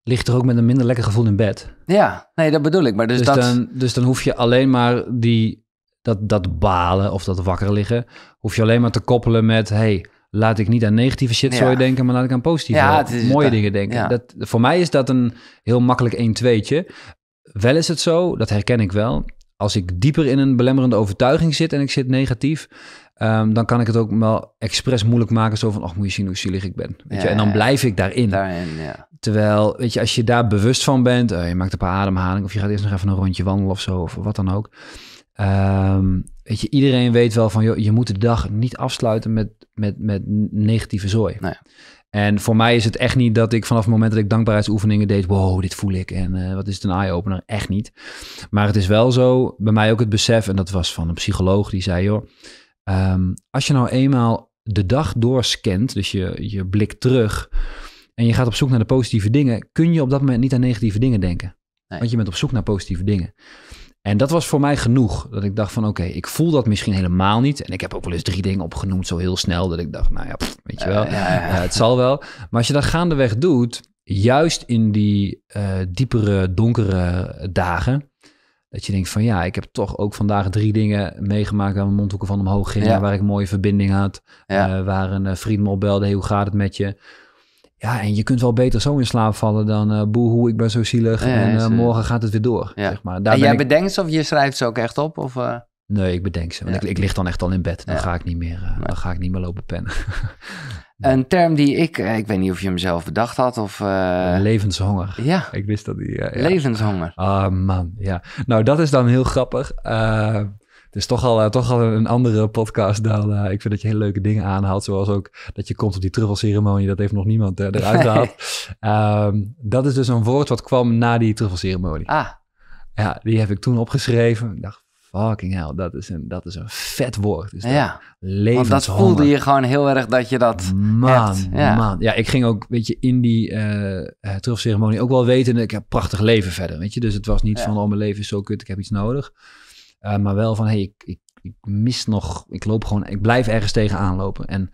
ligt er ook met een minder lekker gevoel in bed. Ja, nee, dat bedoel ik. Maar dus, dus dat... dan, dus dan hoef je alleen maar die, dat, dat balen of dat wakker liggen, hoef je alleen maar te koppelen met, hey, laat ik niet aan negatieve shit ja. denken, maar laat ik aan positieve, mooie dingen denken. Dat, voor mij is dat een heel makkelijk 1-2'tje. Wel is het zo, dat herken ik wel, als ik dieper in een belemmerende overtuiging zit en ik zit negatief, ehm, dan kan ik het ook wel expres moeilijk maken. Zo van, ach, moet je zien hoe zielig ik ben. Weet je? En dan blijf ik daarin. ja. Terwijl, weet je, als je daar bewust van bent, eh, je maakt een paar ademhaling of je gaat eerst nog even een rondje wandelen of zo, of wat dan ook. Ehm, weet je, iedereen weet wel van, joh, je moet de dag niet afsluiten met, met, met negatieve zooi. Nee. En voor mij is het echt niet dat ik vanaf het moment dat ik dankbaarheidsoefeningen deed, wow, dit voel ik en eh, wat is het een eye-opener? Echt niet. Maar het is wel zo, bij mij ook het besef, en dat was van een psycholoog die zei, joh, ehm, als je nou eenmaal de dag doorscant, dus je, je blik terug en je gaat op zoek naar de positieve dingen, kun je op dat moment niet aan negatieve dingen denken. Nee. Want je bent op zoek naar positieve dingen. En dat was voor mij genoeg. Dat ik dacht van oké, ik voel dat misschien helemaal niet. En ik heb ook wel eens drie dingen opgenoemd zo heel snel. Dat ik dacht, nou ja, weet je wel, het zal wel. Maar als je dat gaandeweg doet, juist in die eh, diepere, donkere dagen. Dat je denkt van ja, ik heb toch ook vandaag drie dingen meegemaakt waar mijn mondhoeken van omhoog gingen. Waar ik mooie verbinding had. Eh, waar een eh, vriend me opbelde, hoe gaat het met je? Ja, en je kunt wel beter zo in slaap vallen dan uh, eh, boehoe, ik ben zo zielig en eh, morgen gaat het weer door. Ja. Zeg maar. Daar en jij bedenkt ze of je schrijft ze ook echt op? Of, eh? Nee, ik bedenk ze. Want ik, ik, lig dan echt al in bed. Dan, ga, ik niet meer, dan ga ik niet meer lopen pennen. Een term die ik, ik weet niet of je hem zelf bedacht had of... Levenshonger. Ja. Ik wist dat die... Levenshonger. Ah, man, ja. Nou, dat is dan heel grappig is toch al, eh, toch al een andere podcast dan... Eh, ik vind dat je hele leuke dingen aanhaalt. Zoals ook dat je komt op die truffelceremonie. Dat heeft nog niemand eh, eruit gehaald. Ehm, dat is dus een woord wat kwam na die truffelceremonie. Ah. Ja, die heb ik toen opgeschreven. Ik dacht, fucking hell, dat is een, dat is een vet woord. Is dus ja, want dat voelde je gewoon heel erg dat je dat man, Ja. Man, ja, ik ging ook, weet je, in die uh, ook wel weten, ik heb een prachtig leven verder, weet je. Dus het was niet van, oh, mijn leven is zo kut, ik heb iets nodig. Eh, maar wel van, hey, ik, ik, ik, mis nog, ik loop gewoon, ik blijf ergens tegenaan lopen. En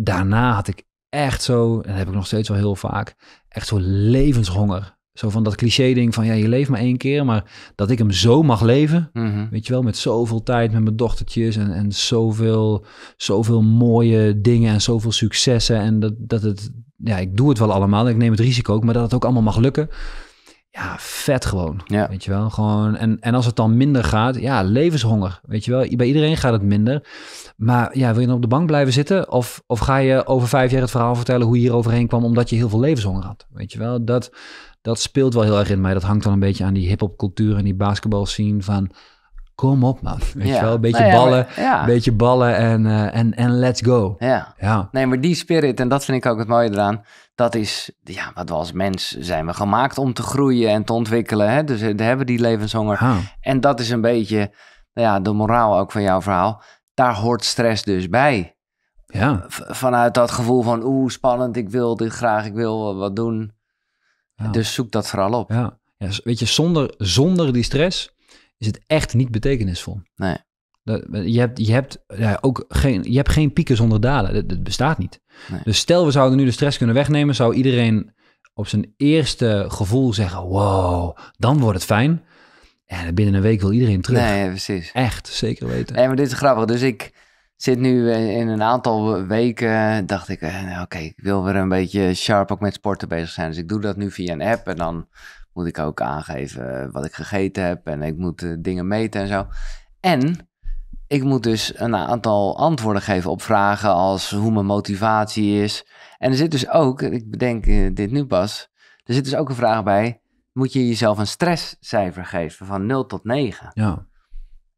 daarna had ik echt zo, en dat heb ik nog steeds wel heel vaak, echt zo levenshonger. Zo van dat cliché ding van ja, je leeft maar één keer, maar dat ik hem zo mag leven. Mhm. Weet je wel, met zoveel tijd met mijn dochtertjes en, en zoveel, zoveel mooie dingen en zoveel successen. En dat, dat het, ja, ik doe het wel allemaal, ik neem het risico ook, maar dat het ook allemaal mag lukken ja, vet gewoon. Ja. Weet je wel? Gewoon, en, en als het dan minder gaat, ja, levenshonger. Weet je wel? Bij iedereen gaat het minder. Maar ja, wil je dan op de bank blijven zitten? Of, of ga je over vijf jaar het verhaal vertellen hoe je hier overheen kwam omdat je heel veel levenshonger had? Weet je wel? Dat, dat speelt wel heel erg in mij. Dat hangt dan een beetje aan die hip-hop cultuur en die basketbal scene van kom op man. Weet je wel, een beetje nou ballen, beetje ballen en, eh, en, en let's go. Ja. nee, maar die spirit, en dat vind ik ook het mooie eraan, dat is, ja, wat we als mens zijn we gemaakt om te groeien en te ontwikkelen. Hè? Dus we eh, hebben die levenshonger. Ah. En dat is een beetje, nou ja, de moraal ook van jouw verhaal. Daar hoort stress dus bij. Ja. Vanuit dat gevoel van, oeh, spannend, ik wil dit graag, ik wil wat doen. Dus zoek dat vooral op. Ja. weet je, zonder, zonder die stress is het echt niet betekenisvol. Nee. Je hebt, je hebt ook geen, je hebt geen pieken zonder dalen. Dat, bestaat niet. Dus stel, we zouden nu de stress kunnen wegnemen, zou iedereen op zijn eerste gevoel zeggen: wow, dan wordt het fijn. En binnen een week wil iedereen terug. Nee, precies. Echt, zeker weten. Nee, maar dit is grappig. Dus ik zit nu eh, in een aantal weken, dacht ik, eh, nou, oké, ik wil weer een beetje sharp ook met sporten bezig zijn. Dus ik doe dat nu via een app en dan moet ik ook aangeven eh, wat ik gegeten heb en ik moet eh, dingen meten en zo. En ik moet dus een aantal antwoorden geven op vragen als hoe mijn motivatie is. En er zit dus ook, ik bedenk eh, dit nu pas, er zit dus ook een vraag bij, moet je jezelf een stresscijfer geven van 0 tot 9? Ja.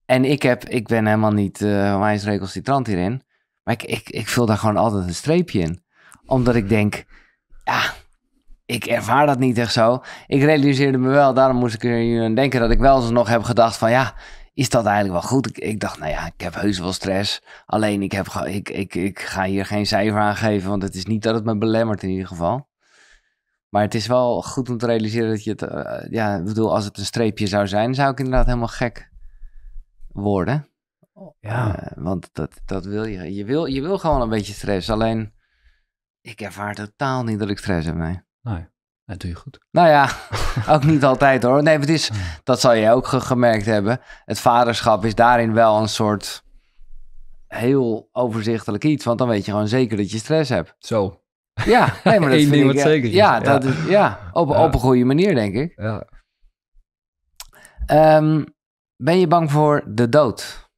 En ik, heb, ik ben helemaal niet uh, hierin, maar ik, ik, ik vul daar gewoon altijd een streepje in. Omdat ik denk, ja, ik ervaar dat niet echt zo. Ik realiseerde me wel, daarom moest ik er aan denken dat ik wel eens nog heb gedacht van ja, is dat eigenlijk wel goed? Ik, ik, dacht, nou ja, ik heb heus wel stress. Alleen ik, heb, ik, ik, ik ga hier geen cijfer aan geven, want het is niet dat het me belemmert in ieder geval. Maar het is wel goed om te realiseren dat je het, eh, ja, ik bedoel, als het een streepje zou zijn, zou ik inderdaad helemaal gek worden. Ja. Eh, want dat, dat wil je. Je wil, je wil gewoon een beetje stress. Alleen, ik ervaar totaal niet dat ik stress heb, mee. Nee, nou dat doe je goed. Nou ja, ook niet altijd hoor. Nee, het is, dat zal je ook gemerkt hebben. Het vaderschap is daarin wel een soort heel overzichtelijk iets. Want dan weet je gewoon zeker dat je stress hebt. Zo. Ja, nee, maar dat vind ding ik, zeker ja, Dat is, ja, op, een goede manier, denk ik. Ja. Ehm, ben je bang voor de dood?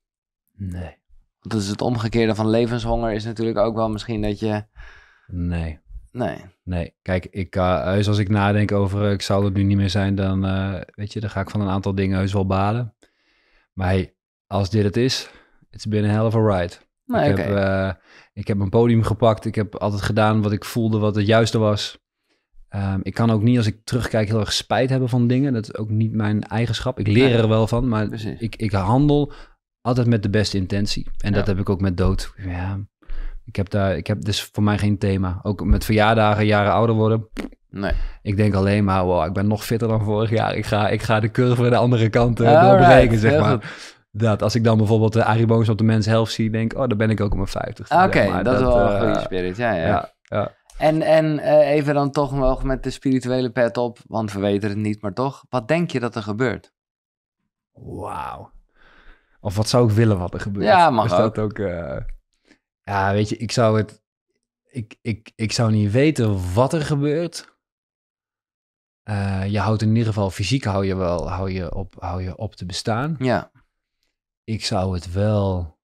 Nee. Dat is het omgekeerde van levenshonger. Is natuurlijk ook wel misschien dat je... Nee. Nee. Nee, kijk, ik, eh, als ik nadenk over eh, ik zou het nu niet meer zijn, dan, eh, weet je, dan ga ik van een aantal dingen heus wel balen. Maar als dit het is, it's been a hell of a ride. ik, heb, ik heb een podium gepakt, ik heb altijd gedaan wat ik voelde, wat het juiste was. Ehm, ik kan ook niet, als ik terugkijk, heel erg spijt hebben van dingen. Dat is ook niet mijn eigenschap. Ik leer er wel van, maar ik, ik handel altijd met de beste intentie. En dat heb ik ook met dood. Ja, ik heb daar, ik heb dus voor mij geen thema. Ook met verjaardagen, jaren ouder worden. Nee. Ik denk alleen maar, wow, ik ben nog fitter dan vorig jaar. Ik ga, ik ga de curve de andere kant eh, doorbreken, zeg maar. Dat, als ik dan bijvoorbeeld de eh, Arie op de mens helft zie, denk oh, dan ben ik ook op mijn 50. Oké, dat, is wel een eh, goede spirit, ja. ja. ja, En, en even dan toch nog met de spirituele pet op, want we weten het niet, maar toch. Wat denk je dat er gebeurt? Wauw. Of wat zou ik willen wat er gebeurt? Ja, mag is ook. Dat ook ja, weet je, ik zou het. Ik, ik, ik zou niet weten wat er gebeurt. Eh, je houdt in ieder geval fysiek hou je wel, hou je op, hou je op te bestaan. Ja. Ik zou het wel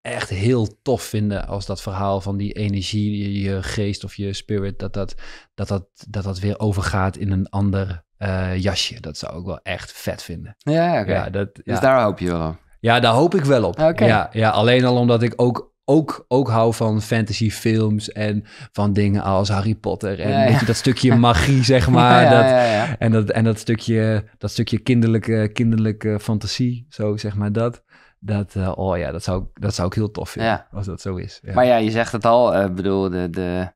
echt heel tof vinden als dat verhaal van die energie, je geest of je spirit, dat dat, dat, dat, dat, dat weer overgaat in een ander eh, jasje. Dat zou ik wel echt vet vinden. Ja, Ja, dat, Dus daar hoop je wel op? Ja, daar hoop ik wel op. Okay. Ja, ja, alleen al omdat ik ook ook, ook hou van fantasyfilms en van dingen als Harry Potter. En Weet je, dat stukje magie, zeg maar. dat, en, dat, en dat stukje, dat stukje kinderlijke, kinderlijke fantasie, zo zeg maar dat. Dat, eh, oh ja, dat zou, dat zou ik heel tof vinden, als dat zo is. Maar ja, je zegt het al, ik eh, bedoel, de, de,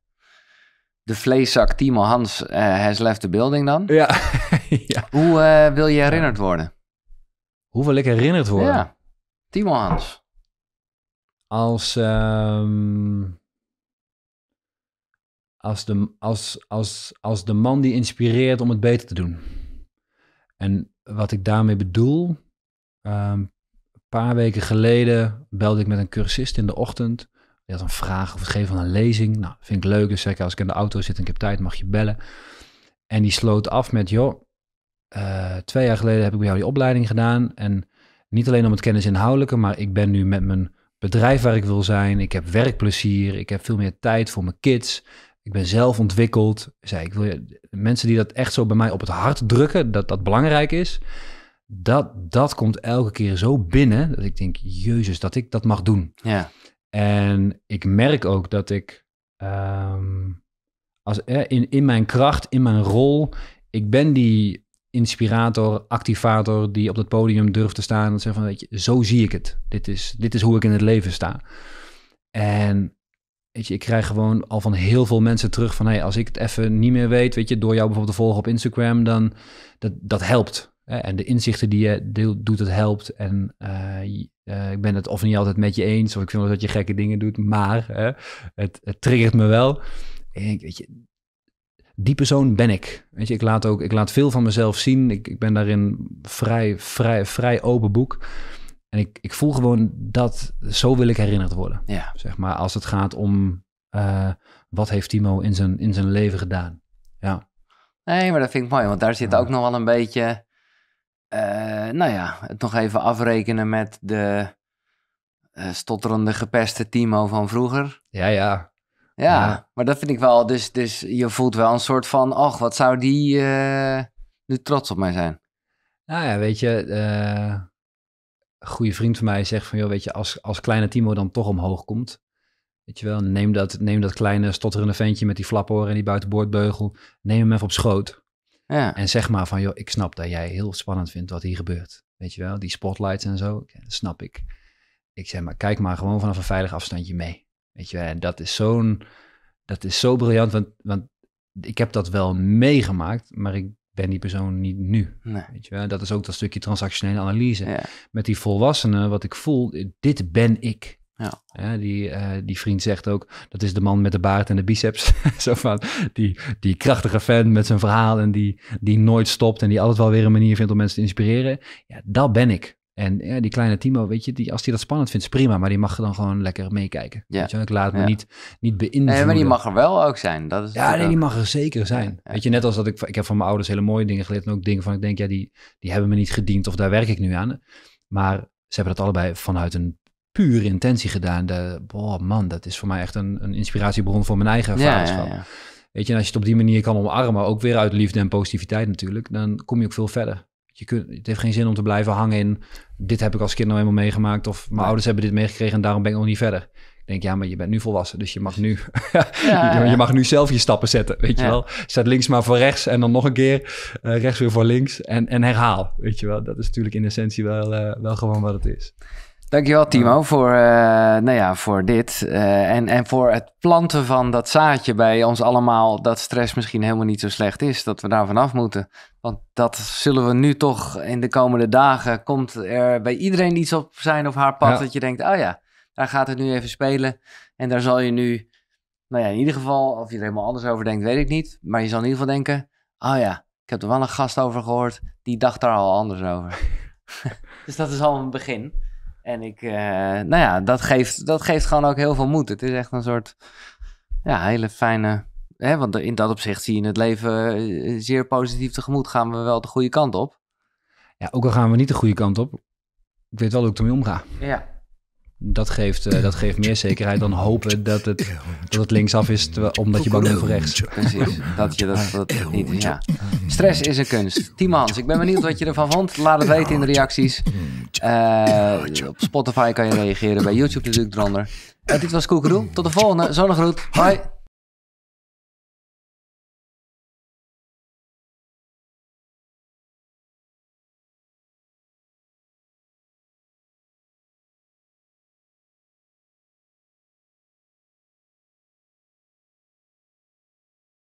de vleeszak Timo Hans uh, has left the building dan. Ja. Hoe wil je herinnerd worden? Hoe wil ik herinnerd worden? Timo Hans als, ehm, als, de, als, als, als de man die inspireert om het beter te doen. En wat ik daarmee bedoel, ehm, een paar weken geleden belde ik met een cursist in de ochtend. Die had een vraag of het geven van een lezing. Nou, vind ik leuk. Dus zeg als ik in de auto zit en ik heb tijd, mag je bellen. En die sloot af met, joh, eh, twee jaar geleden heb ik bij jou die opleiding gedaan. En niet alleen om het kennisinhoudelijke, maar ik ben nu met mijn bedrijf waar ik wil zijn. Ik heb werkplezier. Ik heb veel meer tijd voor mijn kids. Ik ben zelf ontwikkeld. Zei, ik wil, mensen die dat echt zo bij mij op het hart drukken, dat dat belangrijk is. Dat, dat komt elke keer zo binnen dat ik denk, jezus, dat ik dat mag doen. Ja. En ik merk ook dat ik ehm, als, eh, in, in mijn kracht, in mijn rol, ik ben die inspirator, activator die op dat podium durft te staan en zegt van, weet je, zo zie ik het. Dit is, dit is hoe ik in het leven sta. En weet je, ik krijg gewoon al van heel veel mensen terug van, hey, als ik het even niet meer weet, weet je, door jou bijvoorbeeld te volgen op Instagram, dan dat, dat helpt. En de inzichten die je doet, het helpt. En eh, eh, ik ben het of niet altijd met je eens, of ik vind dat je gekke dingen doet, maar het, het triggert me wel. En ik, weet je, die persoon ben ik. Weet je, ik laat ook, ik laat veel van mezelf zien. Ik, ik ben daarin vrij, vrij, vrij open boek. En ik, ik voel gewoon dat zo wil ik herinnerd worden. Ja. Zeg maar als het gaat om eh, wat heeft Timo in zijn, in zijn leven gedaan. Ja. Nee, maar dat vind ik mooi, want daar zit ook nog wel een beetje. Eh, nou ja, het nog even afrekenen met de eh, stotterende, gepeste Timo van vroeger. Ja, ja ja, maar dat vind ik wel. Dus, dus je voelt wel een soort van, ach, wat zou die eh, nu trots op mij zijn? Nou ja, weet je, eh, een goede vriend van mij zegt van, joh, weet je, als, als kleine Timo dan toch omhoog komt, weet je wel, neem dat, neem dat kleine stotterende ventje met die flapporen en die buitenboordbeugel, neem hem even op schoot. Ja. En zeg maar van, joh, ik snap dat jij heel spannend vindt wat hier gebeurt. Weet je wel, die spotlights en zo, snap ik. Ik zeg maar, kijk maar gewoon vanaf een veilig afstandje mee. Weet je, en dat is zo'n, dat is zo briljant, want, want ik heb dat wel meegemaakt, maar ik ben die persoon niet nu. Nee. Weet je Dat is ook dat stukje transactionele analyse. Met die volwassenen, wat ik voel, dit ben ik. Ja. ja die, eh, die vriend zegt ook, dat is de man met de baard en de biceps. Zo van, die, die krachtige fan met zijn verhaal en die, die nooit stopt en die altijd wel weer een manier vindt om mensen te inspireren. Ja, dat ben ik. En ja, die kleine Timo, weet je, die, als hij dat spannend vindt, is prima. Maar die mag dan gewoon lekker meekijken. Ja. ik laat me niet, niet beïnvloeden. Nee, maar die mag er wel ook zijn. Dat is ja, die mag er zeker zijn. Weet je, net als dat ik... Ik heb van mijn ouders hele mooie dingen geleerd. En ook dingen van ik denk, ja, die, die hebben me niet gediend. Of daar werk ik nu aan. Maar ze hebben dat allebei vanuit een pure intentie gedaan. De, oh man, dat is voor mij echt een, een inspiratiebron voor mijn eigen vaderschap. Weet je, en als je het op die manier kan omarmen, ook weer uit liefde en positiviteit natuurlijk, dan kom je ook veel verder. Je kunt, het heeft geen zin om te blijven hangen in... dit heb ik als kind nou eenmaal meegemaakt... of mijn ouders hebben dit meegekregen en daarom ben ik nog niet verder. Ik denk, ja, maar je bent nu volwassen, dus je mag nu, je, mag nu zelf je stappen zetten, weet je wel. Zet links maar voor rechts en dan nog een keer eh, rechts weer voor links en, en herhaal, weet je wel. Dat is natuurlijk in essentie wel, eh, wel gewoon wat het is. Dankjewel Timo voor, uh, nou ja, voor dit eh, en, en voor het planten van dat zaadje bij ons allemaal dat stress misschien helemaal niet zo slecht is, dat we daar vanaf moeten. Want dat zullen we nu toch in de komende dagen, komt er bij iedereen iets op zijn of haar pad dat je denkt, oh ja, daar gaat het nu even spelen en daar zal je nu, nou ja, in ieder geval, of je er helemaal anders over denkt, weet ik niet, maar je zal in ieder geval denken, oh ja, ik heb er wel een gast over gehoord, die dacht daar al anders over. dus dat is al een begin. En ik, eh, nou ja, dat geeft, dat geeft gewoon ook heel veel moed. Het is echt een soort, ja, hele fijne... Hè, want in dat opzicht zie je in het leven eh, zeer positief tegemoet. Gaan we wel de goede kant op. Ja, ook al gaan we niet de goede kant op. Ik weet wel hoe ik ermee omga. Ja dat geeft, eh, dat geeft meer zekerheid dan hopen dat het, dat het linksaf is omdat je bang bent voor rechts. Precies, dat je dat, niet... Ja. Stress is een kunst. Timans, ik ben benieuwd wat je ervan vond. Laat het weten in de reacties. Eh, op Spotify kan je reageren, bij YouTube natuurlijk eronder. Uh, dit was Koekeroe. Tot de volgende. Zonnegroet. Bye.